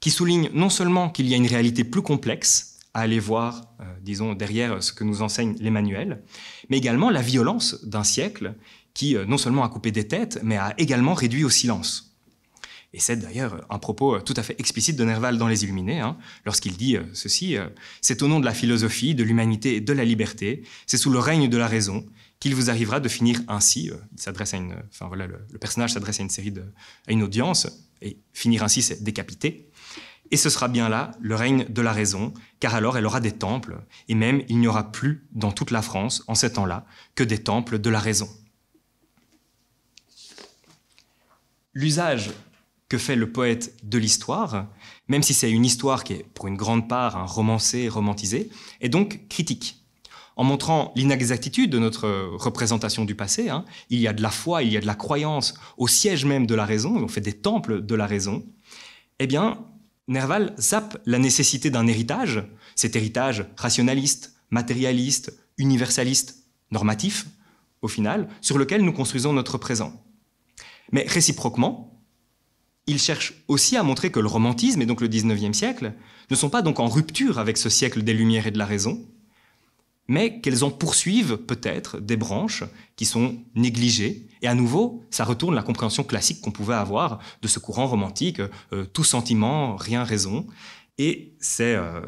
qui soulignent non seulement qu'il y a une réalité plus complexe à aller voir, euh, disons, derrière ce que nous enseigne les manuels, mais également la violence d'un siècle qui euh, non seulement a coupé des têtes, mais a également réduit au silence. Et c'est d'ailleurs un propos euh, tout à fait explicite de Nerval dans Les Illuminés, hein, lorsqu'il dit ceci, C'est au nom de la philosophie, de l'humanité et de la liberté, c'est sous le règne de la raison, qu'il vous arrivera de finir ainsi. Euh, s'adresse à une, le, personnage s'adresse à une série de, à une audience, et finir ainsi, c'est décapité, Et ce sera bien là le règne de la raison, car alors elle aura des temples, et même il n'y aura plus dans toute la France, en ces temps-là, que des temples de la raison. L'usage que fait le poète de l'histoire, même si c'est une histoire qui est pour une grande part un romancé, romantisé, est donc critique en montrant l'inexactitude de notre représentation du passé. Hein, il y a de la foi, il y a de la croyance au siège même de la raison, on fait des temples de la raison. Eh bien, Nerval zappe la nécessité d'un héritage, cet héritage rationaliste, matérialiste, universaliste, normatif, au final, sur lequel nous construisons notre présent. Mais réciproquement, il cherche aussi à montrer que le romantisme et donc le 19e siècle ne sont pas donc en rupture avec ce siècle des Lumières et de la raison, mais qu'elles en poursuivent peut-être des branches qui sont négligées. Et à nouveau, ça retourne la compréhension classique qu'on pouvait avoir de ce courant romantique, euh, tout sentiment, rien raison. Et c'est euh,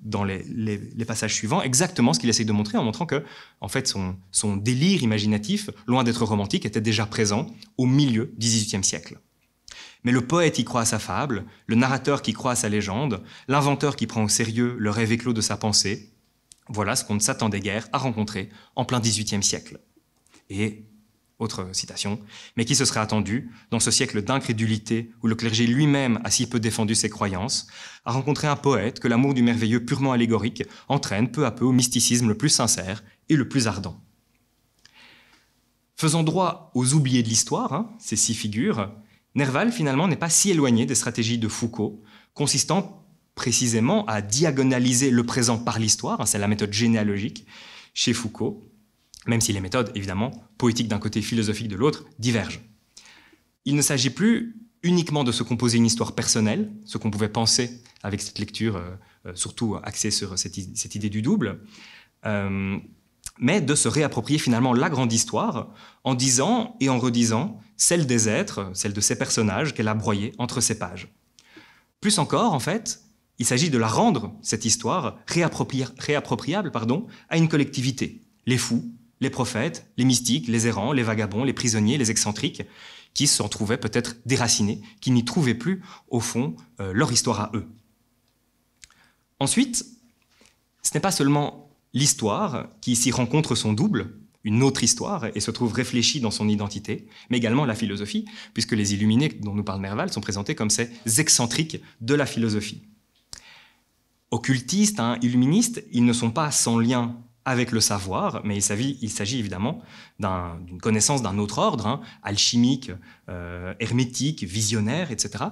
dans les, passages suivants exactement ce qu'il essaye de montrer en montrant que, en fait, son, son délire imaginatif, loin d'être romantique, était déjà présent au milieu du XVIIIe siècle. Mais le poète y croit à sa fable, le narrateur qui croit à sa légende, l'inventeur qui prend au sérieux le rêve éclos de sa pensée, voilà ce qu'on ne s'attendait guère à rencontrer en plein XVIIIe siècle. Et, autre citation, mais qui se serait attendu, dans ce siècle d'incrédulité où le clergé lui-même a si peu défendu ses croyances, à rencontrer un poète que l'amour du merveilleux purement allégorique entraîne peu à peu au mysticisme le plus sincère et le plus ardent. Faisant droit aux oubliés de l'histoire, hein, ces six figures, Nerval finalement n'est pas si éloigné des stratégies de Foucault, consistant précisément à diagonaliser le présent par l'histoire, hein, c'est la méthode généalogique chez Foucault, même si les méthodes, évidemment, poétiques d'un côté, philosophiques de l'autre, divergent. Il ne s'agit plus uniquement de se composer une histoire personnelle, ce qu'on pouvait penser avec cette lecture, euh, euh, surtout axée sur cette, idée du double, euh, mais de se réapproprier finalement la grande histoire en disant et en redisant celle des êtres, celle de ces personnages qu'elle a broyés entre ses pages. Plus encore, en fait, il s'agit de la rendre, cette histoire, réappropriable pardon, à une collectivité. Les fous, les prophètes, les mystiques, les errants, les vagabonds, les prisonniers, les excentriques, qui s'en trouvaient peut-être déracinés, qui n'y trouvaient plus, au fond, euh, leur histoire à eux. Ensuite, ce n'est pas seulement l'histoire qui s'y rencontre son double, une autre histoire et se trouve réfléchie dans son identité, mais également la philosophie, puisque les illuminés dont nous parle Merval sont présentés comme ces excentriques de la philosophie occultistes, hein, illuministes, ils ne sont pas sans lien avec le savoir, mais il s'agit, évidemment d'une connaissance d'un autre ordre, hein, alchimique, euh, hermétique, visionnaire, etc.,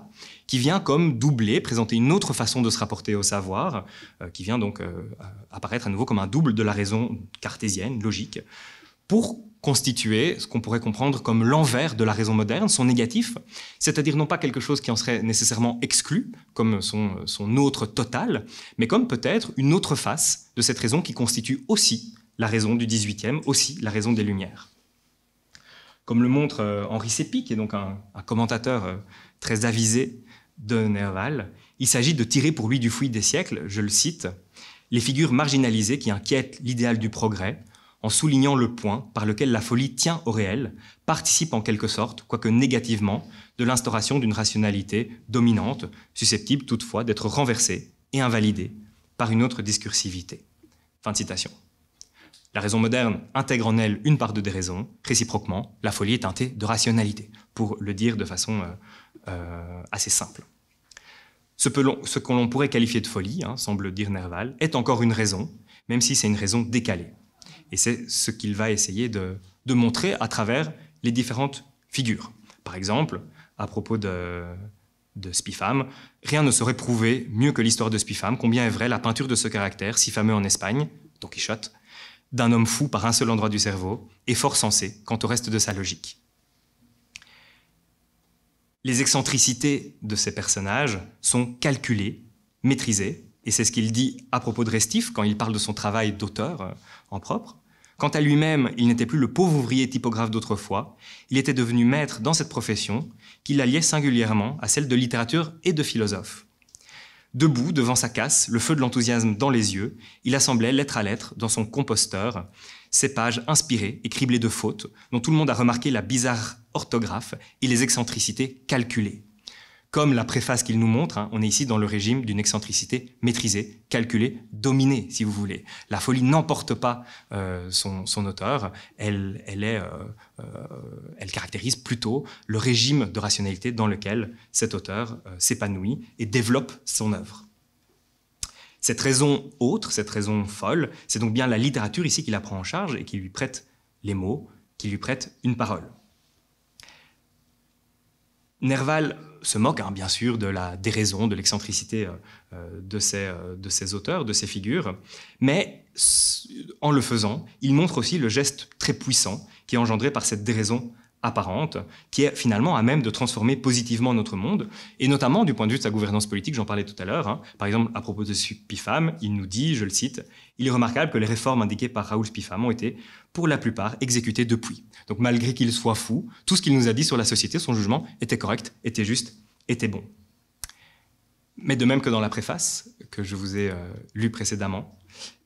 qui vient comme doubler, présenter une autre façon de se rapporter au savoir, euh, qui vient donc euh, apparaître à nouveau comme un double de la raison cartésienne, logique, pour constituer ce qu'on pourrait comprendre comme l'envers de la raison moderne, son négatif, c'est-à-dire non pas quelque chose qui en serait nécessairement exclu, comme son, autre total, mais comme peut-être une autre face de cette raison qui constitue aussi la raison du 18 aussi la raison des Lumières. Comme le montre euh, Henri Sépi, qui est donc un, commentateur euh, très avisé de Nerval, il s'agit de tirer pour lui du fouillis des siècles, je le cite, les figures marginalisées qui inquiètent l'idéal du progrès, en soulignant le point par lequel la folie tient au réel, participe en quelque sorte, quoique négativement, de l'instauration d'une rationalité dominante, susceptible toutefois d'être renversée et invalidée par une autre discursivité. Fin de citation. La raison moderne intègre en elle une part de déraison, réciproquement, la folie est teintée de rationalité, pour le dire de façon euh, euh, assez simple. Ce, que l'on pourrait qualifier de folie, hein, semble dire Nerval, est encore une raison, même si c'est une raison décalée. Et c'est ce qu'il va essayer de, montrer à travers les différentes figures. Par exemple, à propos de, de Spifam, rien ne saurait prouver mieux que l'histoire de Spifam combien est vraie la peinture de ce caractère, si fameux en Espagne, Don Quichotte, d'un homme fou par un seul endroit du cerveau et fort sensé quant au reste de sa logique. Les excentricités de ces personnages sont calculées, maîtrisées, et c'est ce qu'il dit à propos de Restif quand il parle de son travail d'auteur euh, en propre. Quant à lui-même, il n'était plus le pauvre ouvrier typographe d'autrefois, il était devenu maître dans cette profession, qu'il l'alliait singulièrement à celle de littérature et de philosophe. Debout, devant sa casse, le feu de l'enthousiasme dans les yeux, il assemblait lettre à lettre, dans son composteur, ses pages inspirées et criblées de fautes, dont tout le monde a remarqué la bizarre orthographe et les excentricités calculées comme la préface qu'il nous montre, hein, on est ici dans le régime d'une excentricité maîtrisée, calculée, dominée, si vous voulez. La folie n'emporte pas euh, son, auteur, elle, elle, est, euh, euh, elle, caractérise plutôt le régime de rationalité dans lequel cet auteur s'épanouit et développe son œuvre. Cette raison autre, cette raison folle, c'est donc bien la littérature ici qui la prend en charge et qui lui prête les mots, qui lui prête une parole. Nerval se moque hein, bien sûr de la déraison, de l'excentricité euh, euh, euh, de, ces, auteurs, de ces figures, mais en le faisant, il montre aussi le geste très puissant qui est engendré par cette déraison apparente, qui est finalement à même de transformer positivement notre monde, et notamment du point de vue de sa gouvernance politique, j'en parlais tout à l'heure. Hein. Par exemple, à propos de Pifam, il nous dit, je le cite, Il est remarquable que les réformes indiquées par Raoul Spifam ont été pour la plupart exécuté depuis. Donc malgré qu'il soit fou, tout ce qu'il nous a dit sur la société, son jugement, était correct, était juste, était bon. Mais de même que dans la préface que je vous ai euh, lue précédemment,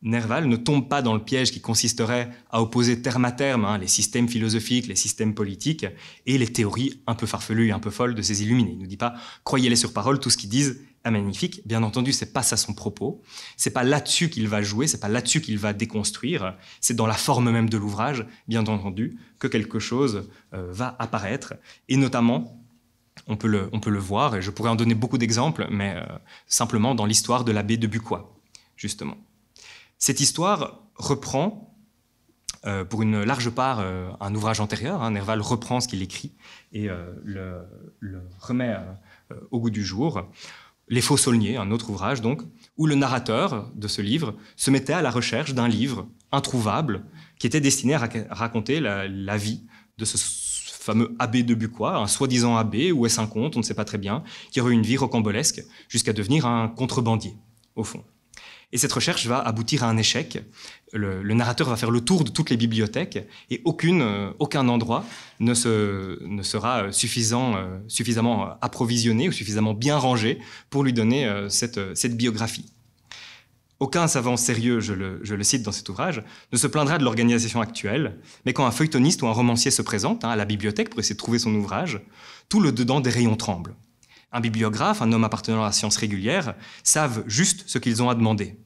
Nerval ne tombe pas dans le piège qui consisterait à opposer terme à terme hein, les systèmes philosophiques, les systèmes politiques et les théories un peu farfelues et un peu folles de ces illuminés. Il ne dit pas croyez-les sur parole, tout ce qu'ils disent un ah, magnifique. Bien entendu, c'est pas ça son propos. C'est pas là-dessus qu'il va jouer, c'est pas là-dessus qu'il va déconstruire. C'est dans la forme même de l'ouvrage, bien entendu, que quelque chose euh, va apparaître. Et notamment, on peut, le, on peut le voir, et je pourrais en donner beaucoup d'exemples, mais euh, simplement dans l'histoire de l'abbé de Bucois, justement. Cette histoire reprend euh, pour une large part un ouvrage antérieur. Hein, Nerval reprend ce qu'il écrit et le, remet au goût du jour. Les Faux Saulniers, un autre ouvrage donc, où le narrateur de ce livre se mettait à la recherche d'un livre introuvable qui était destiné à raconter la, vie de ce fameux abbé de Bucois, un soi-disant abbé, ou est-ce un conte, on ne sait pas très bien, qui aurait eu une vie rocambolesque jusqu'à devenir un contrebandier, au fond. Et cette recherche va aboutir à un échec. Le, narrateur va faire le tour de toutes les bibliothèques et aucune, euh, aucun endroit ne, sera euh, suffisant, euh, suffisamment approvisionné ou suffisamment bien rangé pour lui donner cette, biographie. Aucun savant sérieux, je le, cite dans cet ouvrage, ne se plaindra de l'organisation actuelle, mais quand un feuilletoniste ou un romancier se présente hein, à la bibliothèque pour essayer de trouver son ouvrage, tout le dedans des rayons tremble un bibliographe, un homme appartenant à la science régulière, savent juste ce qu'ils ont à demander.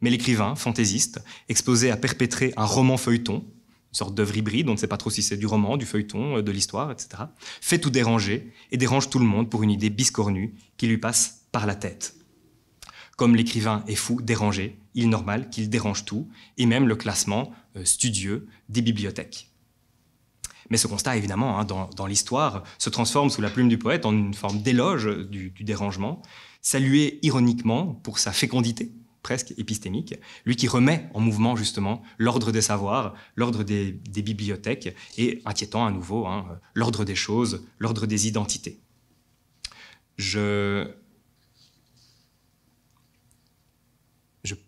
Mais l'écrivain, fantaisiste, exposé à perpétrer un roman feuilleton, une sorte d'œuvre hybride, on ne sait pas trop si c'est du roman, du feuilleton, euh, de l'histoire, etc., fait tout déranger et dérange tout le monde pour une idée biscornue qui lui passe par la tête. Comme l'écrivain est fou, dérangé, il est normal qu'il dérange tout, et même le classement euh, studieux des bibliothèques. Mais ce constat, évidemment, hein, dans, l'histoire, se transforme sous la plume du poète en une forme d'éloge du, dérangement, salué ironiquement pour sa fécondité, presque épistémique, lui qui remet en mouvement justement l'ordre des savoirs, l'ordre des, bibliothèques et, inquiétant à nouveau, hein, l'ordre des choses, l'ordre des identités. Je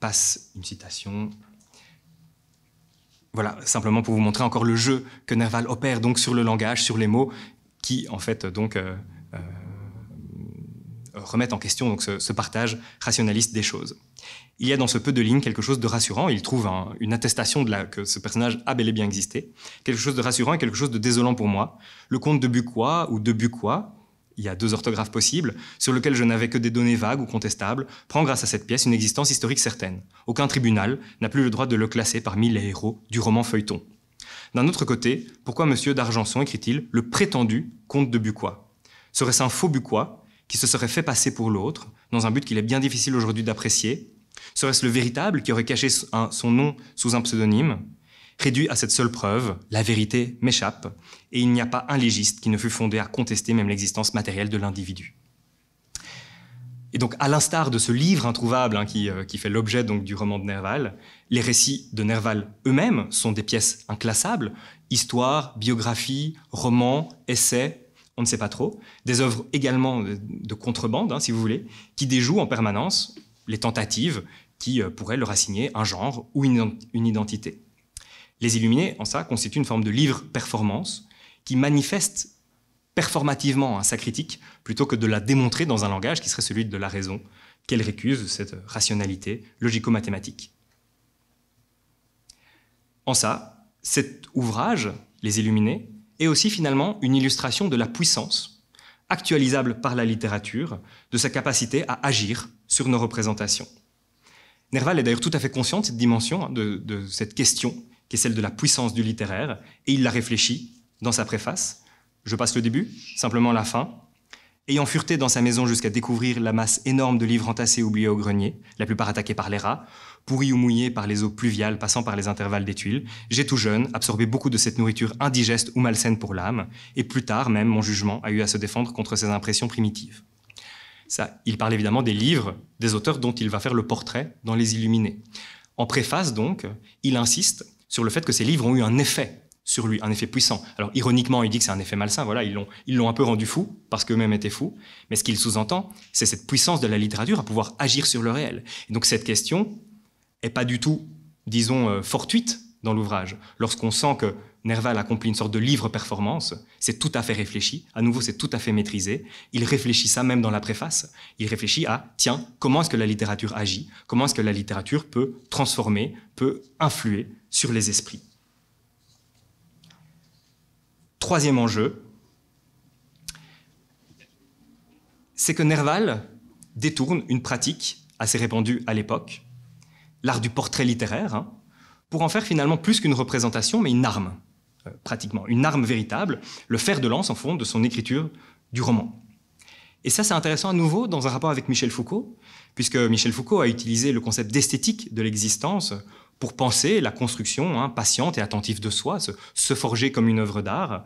passe une citation voilà, simplement pour vous montrer encore le jeu que Nerval opère donc sur le langage, sur les mots, qui en fait euh, donc euh, euh, remettent en question ce, partage rationaliste des choses. Il y a dans ce peu de lignes quelque chose de rassurant. Il trouve une attestation de la, que ce personnage a bel et bien existé. Quelque chose de rassurant et quelque chose de désolant pour moi. Le comte de Buquois, ou de Buquois il y a deux orthographes possibles, sur lequel je n'avais que des données vagues ou contestables, prend grâce à cette pièce une existence historique certaine. Aucun tribunal n'a plus le droit de le classer parmi les héros du roman feuilleton. D'un autre côté, pourquoi Monsieur d'Argenson écrit-il le prétendu comte de Buquois? Serait-ce un faux Buquois qui se serait fait passer pour l'autre, dans un but qu'il est bien difficile aujourd'hui d'apprécier Serait-ce le véritable qui aurait caché son nom sous un pseudonyme Réduit à cette seule preuve, la vérité m'échappe, et il n'y a pas un légiste qui ne fût fondé à contester même l'existence matérielle de l'individu. Et donc, à l'instar de ce livre introuvable hein, euh, qui, fait l'objet donc du roman de Nerval, les récits de Nerval eux-mêmes sont des pièces inclassables histoire, biographie, roman, essai, on ne sait pas trop, des œuvres également de, contrebande, hein, si vous voulez, qui déjouent en permanence les tentatives qui euh, pourraient leur assigner un genre ou une identité. Les Illuminés, en ça, constituent une forme de livre performance qui manifeste performativement sa critique plutôt que de la démontrer dans un langage qui serait celui de la raison, qu'elle récuse, cette rationalité logico-mathématique. En ça, cet ouvrage, Les Illuminés, est aussi finalement une illustration de la puissance, actualisable par la littérature, de sa capacité à agir sur nos représentations. Nerval est d'ailleurs tout à fait conscient de cette dimension, hein, de cette question qui est celle de la puissance du littéraire, et il la réfléchit dans sa préface. Je passe le début, simplement la fin. Ayant fureté dans sa maison jusqu'à découvrir la masse énorme de livres entassés oubliés au grenier, la plupart attaqués par les rats, pourris ou mouillés par les eaux pluviales passant par les intervalles des tuiles, j'ai tout jeune absorbé beaucoup de cette nourriture indigeste ou malsaine pour l'âme, et plus tard même mon jugement a eu à se défendre contre ces impressions primitives. Ça, il parle évidemment des livres, des auteurs dont il va faire le portrait dans Les Illuminés. En préface donc, il insiste sur le fait que ces livres ont eu un effet sur lui, un effet puissant. Alors ironiquement, il dit que c'est un effet malsain, voilà, ils l'ont, un peu rendu fou, parce qu'eux-mêmes étaient fous, mais ce qu'il sous-entend, c'est cette puissance de la littérature à pouvoir agir sur le réel. Et donc cette question est pas du tout, disons, euh, fortuite dans l'ouvrage. Lorsqu'on sent que Nerval accomplit une sorte de livre-performance, c'est tout à fait réfléchi, à nouveau c'est tout à fait maîtrisé, il réfléchit ça même dans la préface, il réfléchit à, tiens, comment est-ce que la littérature agit, comment est-ce que la littérature peut transformer, peut influer sur les esprits. Troisième enjeu, c'est que Nerval détourne une pratique assez répandue à l'époque, l'art du portrait littéraire, hein, pour en faire finalement plus qu'une représentation, mais une arme, euh, pratiquement, une arme véritable, le fer de lance en fond de son écriture du roman. Et ça, c'est intéressant à nouveau dans un rapport avec Michel Foucault, puisque Michel Foucault a utilisé le concept d'esthétique de l'existence pour penser la construction hein, patiente et attentive de soi, se, forger comme une œuvre d'art.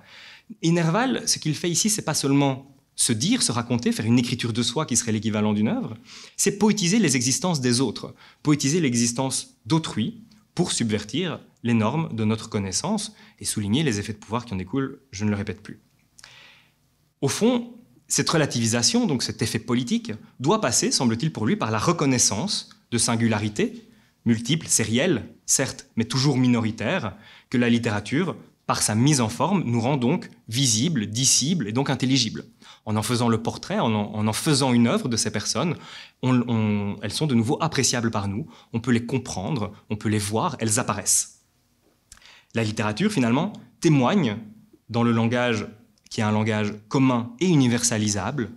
Et ce qu'il fait ici, c'est pas seulement se dire, se raconter, faire une écriture de soi qui serait l'équivalent d'une œuvre, c'est poétiser les existences des autres, poétiser l'existence d'autrui pour subvertir les normes de notre connaissance et souligner les effets de pouvoir qui en découlent, je ne le répète plus. Au fond, cette relativisation, donc cet effet politique, doit passer, semble-t-il pour lui, par la reconnaissance de singularité multiples, sérielles, certes, mais toujours minoritaire, que la littérature, par sa mise en forme, nous rend donc visible, dissible et donc intelligible. En en faisant le portrait, en en, faisant une œuvre de ces personnes, elles sont de nouveau appréciables par nous, on peut les comprendre, on peut les voir, elles apparaissent. La littérature, finalement, témoigne dans le langage qui est un langage commun et universalisable,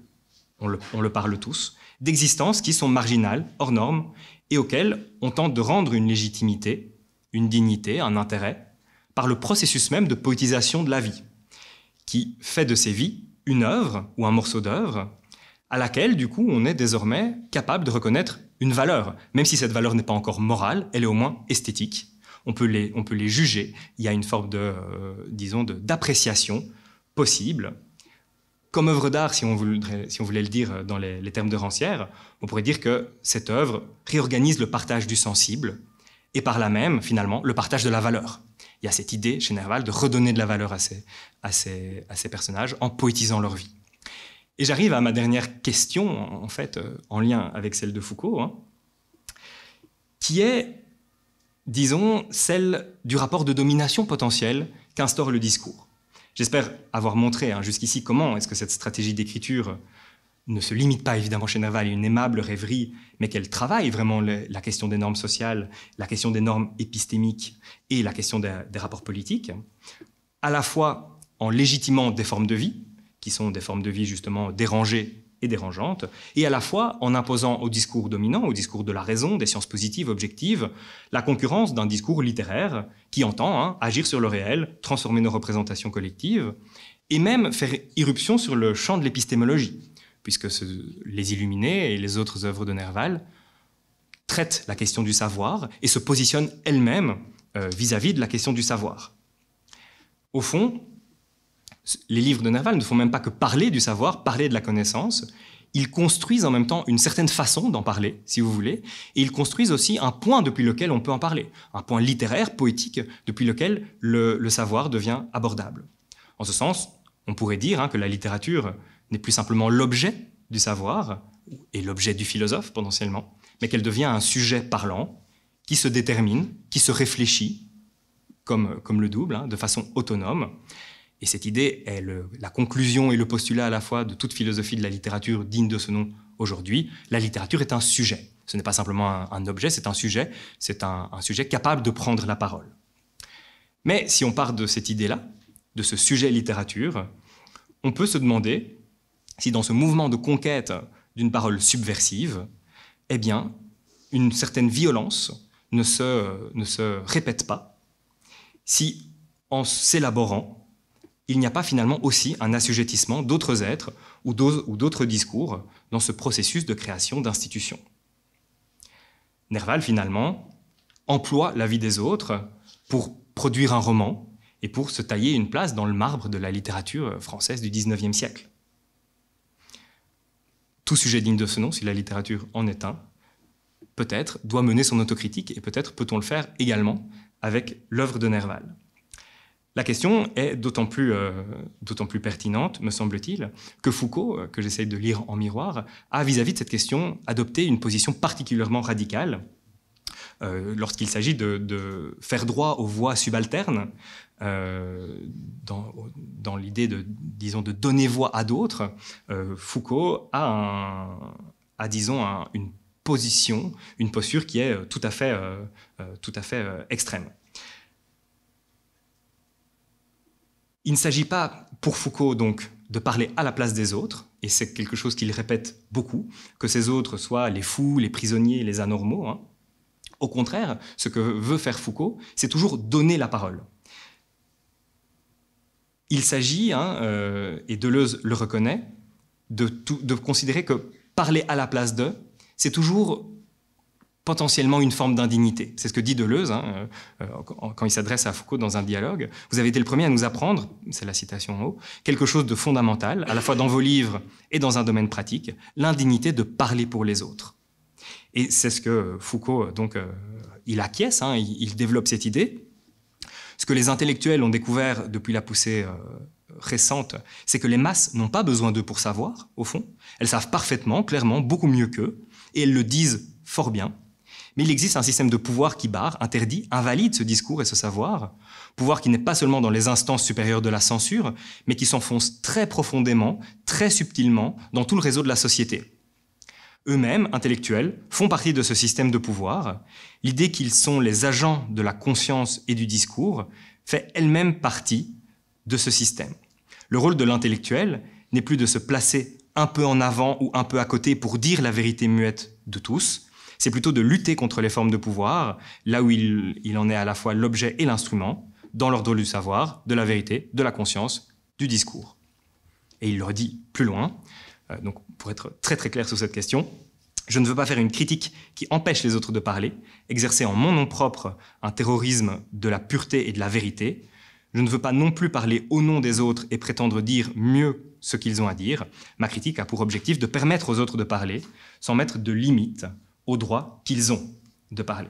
on le, on le parle tous, d'existences qui sont marginales, hors normes, et auquel on tente de rendre une légitimité, une dignité, un intérêt, par le processus même de poétisation de la vie, qui fait de ces vies une œuvre ou un morceau d'œuvre, à laquelle du coup on est désormais capable de reconnaître une valeur, même si cette valeur n'est pas encore morale, elle est au moins esthétique. On peut les, on peut les juger, il y a une forme de, euh, d'appréciation possible comme œuvre d'art, si, on voulait le dire euh, dans les, termes de Rancière, on pourrait dire que cette œuvre réorganise le partage du sensible et par là même, finalement, le partage de la valeur. Il y a cette idée chez Nerval de redonner de la valeur à ces à personnages en poétisant leur vie. Et j'arrive à ma dernière question, en fait, euh, en lien avec celle de Foucault, hein, qui est, disons, celle du rapport de domination potentiel qu'instaure le discours. J'espère avoir montré hein, jusqu'ici comment est-ce que cette stratégie d'écriture euh, ne se limite pas évidemment chez Nerval à une aimable rêverie, mais qu'elle travaille vraiment la question des normes sociales, la question des normes épistémiques et la question des rapports politiques, à la fois en légitimant des formes de vie, qui sont des formes de vie justement dérangées et dérangeante, et à la fois en imposant au discours dominant, au discours de la raison, des sciences positives, objectives, la concurrence d'un discours littéraire qui entend hein, agir sur le réel, transformer nos représentations collectives, et même faire irruption sur le champ de l'épistémologie, puisque les Illuminés et les autres œuvres de Nerval traitent la question du savoir et se positionnent elles-mêmes à euh, -vis de la question du savoir. Au fond, les livres de Naval ne font même pas que parler du savoir, parler de la connaissance. Ils construisent en même temps une certaine façon d'en parler, si vous voulez, et ils construisent aussi un point depuis lequel on peut en parler, un point littéraire, poétique, depuis lequel le, savoir devient abordable. En ce sens, on pourrait dire hein, que la littérature n'est plus simplement l'objet du savoir, et l'objet du philosophe potentiellement, mais qu'elle devient un sujet parlant qui se détermine, qui se réfléchit, comme, le double, hein, de façon autonome, et cette idée est la conclusion et le postulat à la fois de toute philosophie de la littérature digne de ce nom aujourd'hui. La littérature est un sujet. Ce n'est pas simplement un, objet, c'est un sujet. C'est un, sujet capable de prendre la parole. Mais si on part de cette idée-là, de ce sujet littérature, on peut se demander si dans ce mouvement de conquête d'une parole subversive, eh bien, une certaine violence ne ne se répète pas si, en s'élaborant, il n'y a pas finalement aussi un assujettissement d'autres êtres ou d'autres discours dans ce processus de création d'institutions. Nerval, finalement, emploie la vie des autres pour produire un roman et pour se tailler une place dans le marbre de la littérature française du XIXe siècle. Tout sujet digne de ce nom, si la littérature en est un, peut-être doit mener son autocritique et peut-être peut-on le faire également avec l'œuvre de Nerval. La question est euh, d'autant plus, pertinente, me semble-t-il, que Foucault, euh, que j'essaye de lire en miroir, a vis-à-vis de cette question adopté une position particulièrement radicale euh, lorsqu'il s'agit de, faire droit aux voix subalternes, dans, l'idée de, disons, de donner voix à d'autres, Foucault a, disons, une position, une posture qui est tout à fait, tout à fait extrême. Il ne s'agit pas pour Foucault donc de parler à la place des autres, et c'est quelque chose qu'il répète beaucoup, que ces autres soient les fous, les prisonniers, les anormaux. Hein. Au contraire, ce que veut faire Foucault, c'est toujours donner la parole. Il s'agit, hein, euh, et Deleuze le reconnaît, de, de considérer que parler à la place d'eux, c'est toujours potentiellement une forme d'indignité. C'est ce que dit Deleuze hein, euh, euh, quand il s'adresse à Foucault dans un dialogue. Vous avez été le premier à nous apprendre, c'est la citation en haut, quelque chose de fondamental, à la fois dans vos livres et dans un domaine pratique, l'indignité de parler pour les autres. Et c'est ce que Foucault, donc, euh, il acquiesce, hein, il, développe cette idée. Ce que les intellectuels ont découvert depuis la poussée récente, c'est que les masses n'ont pas besoin d'eux pour savoir, au fond. Elles savent parfaitement, clairement, beaucoup mieux qu'eux, et elles le disent fort bien. Mais il existe un système de pouvoir qui barre, interdit, invalide ce discours et ce savoir, pouvoir qui n'est pas seulement dans les instances supérieures de la censure, mais qui s'enfonce très profondément, très subtilement, dans tout le réseau de la société. Eux-mêmes, intellectuels, font partie de ce système de pouvoir. L'idée qu'ils sont les agents de la conscience et du discours fait elle-même partie de ce système. Le rôle de l'intellectuel n'est plus de se placer un peu en avant ou un peu à côté pour dire la vérité muette de tous, c'est plutôt de lutter contre les formes de pouvoir, là où il, en est à la fois l'objet et l'instrument, dans l'ordre du savoir, de la vérité, de la conscience, du discours. Et il leur dit plus loin, euh, donc pour être très très clair sur cette question, je ne veux pas faire une critique qui empêche les autres de parler, exercer en mon nom propre un terrorisme de la pureté et de la vérité. Je ne veux pas non plus parler au nom des autres et prétendre dire mieux ce qu'ils ont à dire. Ma critique a pour objectif de permettre aux autres de parler, sans mettre de limites, au droit qu'ils ont de parler.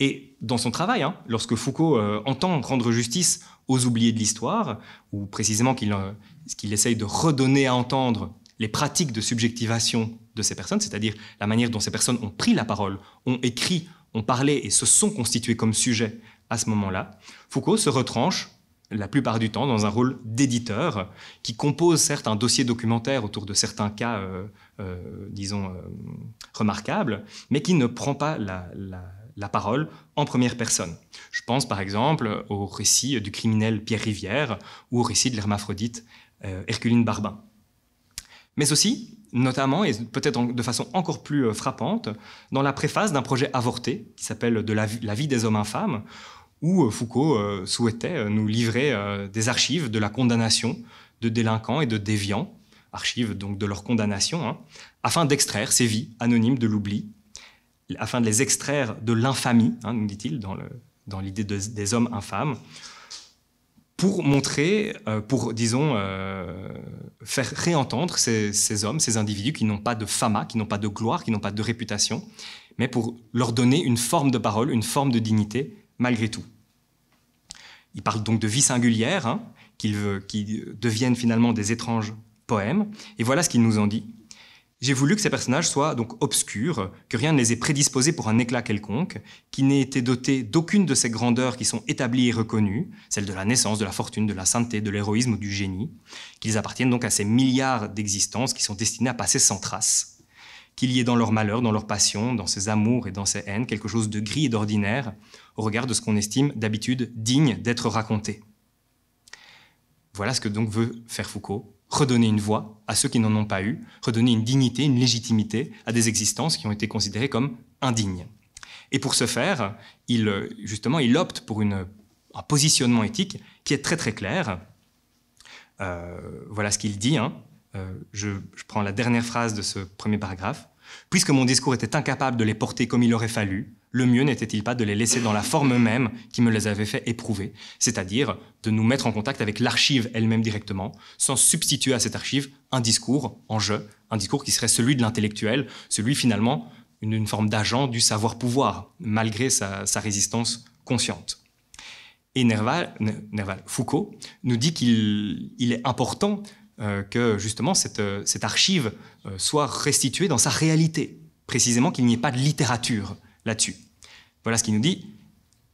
Et dans son travail, hein, lorsque Foucault euh, entend rendre justice aux oubliés de l'histoire, ou précisément euh, qu'il essaye de redonner à entendre les pratiques de subjectivation de ces personnes, c'est-à-dire la manière dont ces personnes ont pris la parole, ont écrit, ont parlé et se sont constituées comme sujets à ce moment-là, Foucault se retranche la plupart du temps dans un rôle d'éditeur qui compose certes un dossier documentaire autour de certains cas, euh, euh, disons, euh, remarquables, mais qui ne prend pas la, parole en première personne. Je pense par exemple au récit du criminel Pierre Rivière ou au récit de l'hermaphrodite Herculine Barbin. Mais aussi, notamment, et peut-être de façon encore plus frappante, dans la préface d'un projet avorté qui s'appelle de la vie des hommes infâmes, où euh, Foucault euh, souhaitait euh, nous livrer des archives de la condamnation de délinquants et de déviants, archives donc de leur condamnation, hein, afin d'extraire ces vies anonymes de l'oubli, afin de les extraire de l'infamie, hein, nous dit-il, dans, l'idée des hommes infâmes, pour montrer, pour, disons, faire réentendre ces, hommes, ces individus qui n'ont pas de fama, qui n'ont pas de gloire, qui n'ont pas de réputation, mais pour leur donner une forme de parole, une forme de dignité, malgré tout. Il parle donc de vie singulière, hein, qui deviennent finalement des étranges poèmes, et voilà ce qu'il nous en dit. J'ai voulu que ces personnages soient donc obscurs, que rien ne les ait prédisposés pour un éclat quelconque, qu'ils n'aient été dotés d'aucune de ces grandeurs qui sont établies et reconnues, celles de la naissance, de la fortune, de la sainteté, de l'héroïsme ou du génie, qu'ils appartiennent donc à ces milliards d'existences qui sont destinées à passer sans trace qu'il y ait dans leur malheur, dans leur passion, dans ces amours et dans ces haines quelque chose de gris et d'ordinaire au regard de ce qu'on estime d'habitude digne d'être raconté. Voilà ce que donc veut faire Foucault, redonner une voix à ceux qui n'en ont pas eu, redonner une dignité, une légitimité à des existences qui ont été considérées comme indignes. Et pour ce faire, il, justement, il opte pour un positionnement éthique qui est très très clair. Euh, voilà ce qu'il dit. Hein je, prends la dernière phrase de ce premier paragraphe. Puisque mon discours était incapable de les porter comme il aurait fallu, le mieux n'était-il pas de les laisser dans la forme même qui me les avait fait éprouver, c'est-à-dire de nous mettre en contact avec l'archive elle-même directement, sans substituer à cette archive un discours en jeu, un discours qui serait celui de l'intellectuel, celui finalement d'une forme d'agent du savoir-pouvoir, malgré sa, résistance consciente. Et Nerval, Foucault nous dit qu'il est important euh, que justement cette, euh, archive euh, soit restituée dans sa réalité, précisément qu'il n'y ait pas de littérature là-dessus. Voilà ce qu'il nous dit.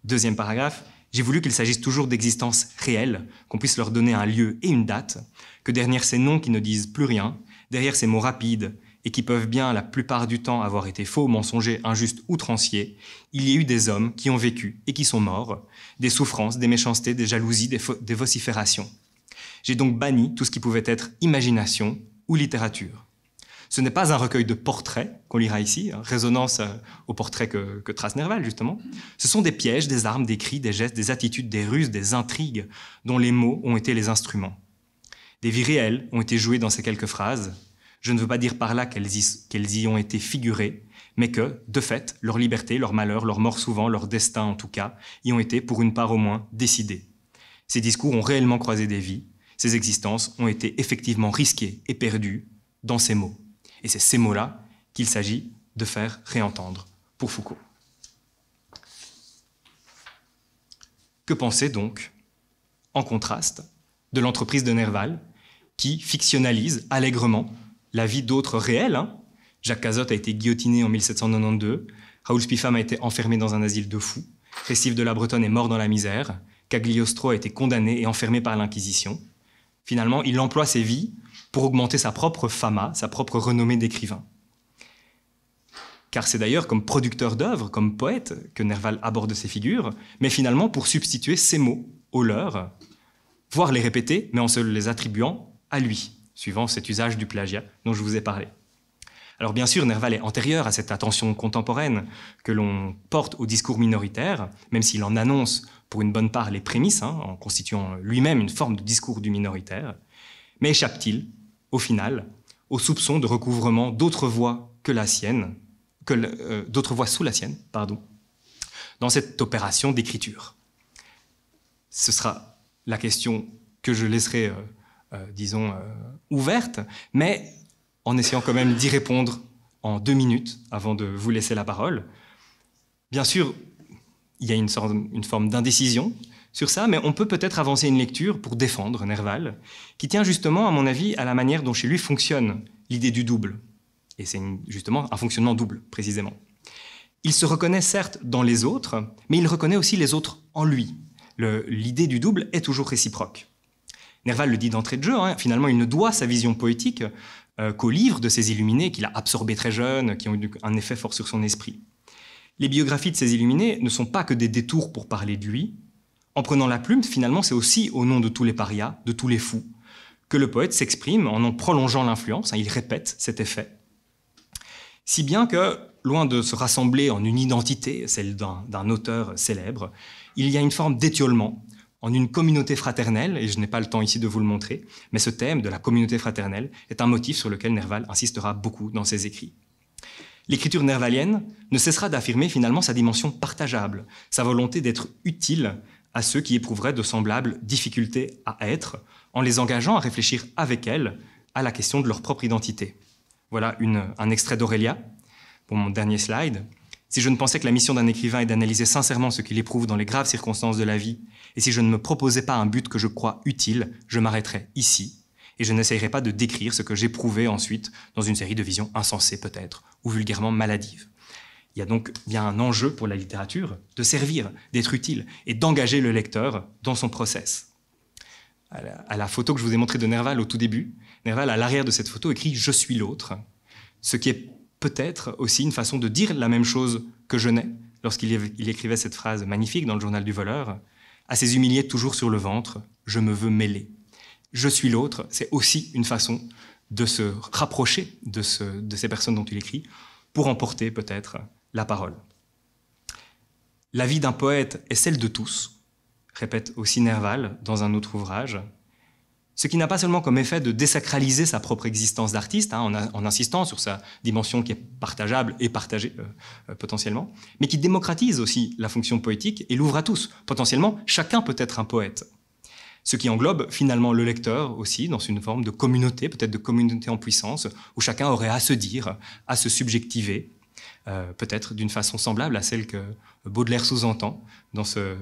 Deuxième paragraphe, j'ai voulu qu'il s'agisse toujours d'existences réelles, qu'on puisse leur donner un lieu et une date, que derrière ces noms qui ne disent plus rien, derrière ces mots rapides et qui peuvent bien la plupart du temps avoir été faux, mensongers, injustes, outranciers, il y a eu des hommes qui ont vécu et qui sont morts, des souffrances, des méchancetés, des jalousies, des vociférations. J'ai donc banni tout ce qui pouvait être imagination ou littérature. Ce n'est pas un recueil de portraits qu'on lira ici, hein, résonance euh, au portrait que, que, trace Nerval justement. Ce sont des pièges, des armes, des cris, des gestes, des attitudes, des ruses, des intrigues dont les mots ont été les instruments. Des vies réelles ont été jouées dans ces quelques phrases. Je ne veux pas dire par là qu'elles y, y ont été figurées, mais que, de fait, leur liberté, leur malheur, leur mort souvent, leur destin en tout cas, y ont été, pour une part au moins, décidées. Ces discours ont réellement croisé des vies, ces existences ont été effectivement risquées et perdues dans ces mots. Et c'est ces mots-là qu'il s'agit de faire réentendre pour Foucault. Que penser donc, en contraste, de l'entreprise de Nerval, qui fictionnalise allègrement la vie d'autres réels. Hein? Jacques Cazotte a été guillotiné en 1792, Raoul Spiffam a été enfermé dans un asile de fous, Récif de la Bretonne est mort dans la misère, Cagliostro a été condamné et enfermé par l'Inquisition. Finalement, il emploie ses vies pour augmenter sa propre fama, sa propre renommée d'écrivain. Car c'est d'ailleurs comme producteur d'œuvres, comme poète, que Nerval aborde ses figures, mais finalement pour substituer ses mots aux leurs, voire les répéter, mais en se les attribuant à lui, suivant cet usage du plagiat dont je vous ai parlé. Alors bien sûr, Nerval est antérieur à cette attention contemporaine que l'on porte au discours minoritaire, même s'il en annonce pour une bonne part les prémices, hein, en constituant lui-même une forme de discours du minoritaire, mais échappe-t-il, au final, au soupçon de recouvrement d'autres voix que la sienne, que euh, d'autres voix sous la sienne, pardon, dans cette opération d'écriture. Ce sera la question que je laisserai, euh, euh, disons, ouverte, mais en essayant quand même d'y répondre en deux minutes avant de vous laisser la parole. Bien sûr, il y a une, forme d'indécision sur ça, mais on peut peut-être avancer une lecture pour défendre Nerval, qui tient justement, à mon avis, à la manière dont chez lui fonctionne l'idée du double. Et c'est justement un fonctionnement double, précisément. Il se reconnaît certes dans les autres, mais il reconnaît aussi les autres en lui. L'idée du double est toujours réciproque. Nerval le dit d'entrée de jeu, hein, finalement il ne doit sa vision poétique euh, qu'au livre de ces illuminés qu'il a absorbés très jeune, qui ont eu un effet fort sur son esprit. Les biographies de ces illuminés ne sont pas que des détours pour parler de lui. En prenant la plume, finalement, c'est aussi au nom de tous les parias, de tous les fous, que le poète s'exprime en en prolongeant l'influence, hein, il répète cet effet. Si bien que, loin de se rassembler en une identité, celle d'un auteur célèbre, il y a une forme d'étiolement, en une communauté fraternelle, et je n'ai pas le temps ici de vous le montrer, mais ce thème de la communauté fraternelle est un motif sur lequel Nerval insistera beaucoup dans ses écrits l'écriture nervalienne ne cessera d'affirmer finalement sa dimension partageable, sa volonté d'être utile à ceux qui éprouveraient de semblables difficultés à être, en les engageant à réfléchir avec elle à la question de leur propre identité. Voilà un extrait d'Aurélia pour mon dernier slide. Si je ne pensais que la mission d'un écrivain est d'analyser sincèrement ce qu'il éprouve dans les graves circonstances de la vie, et si je ne me proposais pas un but que je crois utile, je m'arrêterais ici, et je n'essayerai pas de décrire ce que j'éprouvais ensuite dans une série de visions insensées peut-être, ou vulgairement maladives. Il y a donc bien un enjeu pour la littérature de servir, d'être utile, et d'engager le lecteur dans son process. À la, photo que je vous ai montrée de Nerval au tout début, Nerval, à l'arrière de cette photo, écrit Je suis l'autre, ce qui est peut-être aussi une façon de dire la même chose que je n'ai, lorsqu'il écrivait cette phrase magnifique dans le journal du voleur, à ses humiliés toujours sur le ventre, je me veux mêler je suis l'autre, c'est aussi une façon de se rapprocher de, ces personnes dont il écrit pour emporter peut-être la parole. La vie d'un poète est celle de tous, répète aussi Nerval dans un autre ouvrage, ce qui n'a pas seulement comme effet de désacraliser sa propre existence d'artiste, hein, en, insistant sur sa dimension qui est partageable et partagée euh, euh, potentiellement, mais qui démocratise aussi la fonction poétique et l'ouvre à tous. Potentiellement, chacun peut être un poète ce qui englobe finalement le lecteur aussi dans une forme de communauté, peut-être de communauté en puissance, où chacun aurait à se dire, à se subjectiver, euh, peut-être d'une façon semblable à celle que Baudelaire sous-entend dans ce,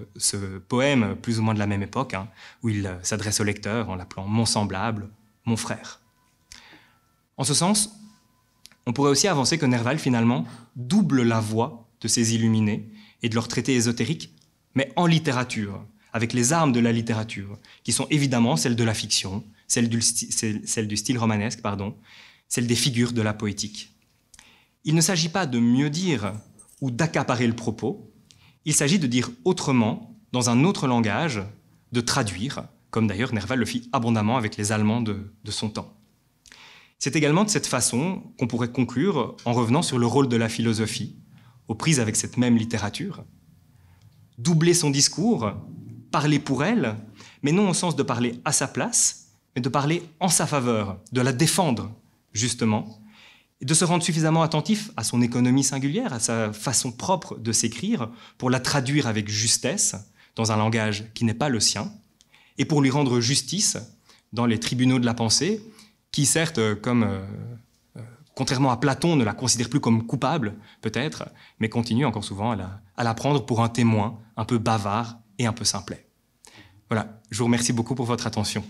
poème plus ou moins de la même époque, hein, où il euh, s'adresse au lecteur en l'appelant mon semblable, mon frère. En ce sens, on pourrait aussi avancer que Nerval finalement double la voix de ces illuminés et de leur traité ésotériques, mais en littérature, avec les armes de la littérature, qui sont évidemment celles de la fiction, celles du, style romanesque, pardon, celles des figures de la poétique. Il ne s'agit pas de mieux dire ou d'accaparer le propos, il s'agit de dire autrement, dans un autre langage, de traduire, comme d'ailleurs Nerval le fit abondamment avec les Allemands de son temps. C'est également de cette façon qu'on pourrait conclure en revenant sur le rôle de la philosophie, aux prises avec cette même littérature. Doubler son discours, parler pour elle, mais non au sens de parler à sa place, mais de parler en sa faveur, de la défendre, justement, et de se rendre suffisamment attentif à son économie singulière, à sa façon propre de s'écrire, pour la traduire avec justesse dans un langage qui n'est pas le sien, et pour lui rendre justice dans les tribunaux de la pensée, qui certes, euh, comme euh, euh, contrairement à Platon, ne la considère plus comme coupable, peut-être, mais continue encore souvent à la prendre pour un témoin un peu bavard et un peu simplet. Voilà, je vous remercie beaucoup pour votre attention.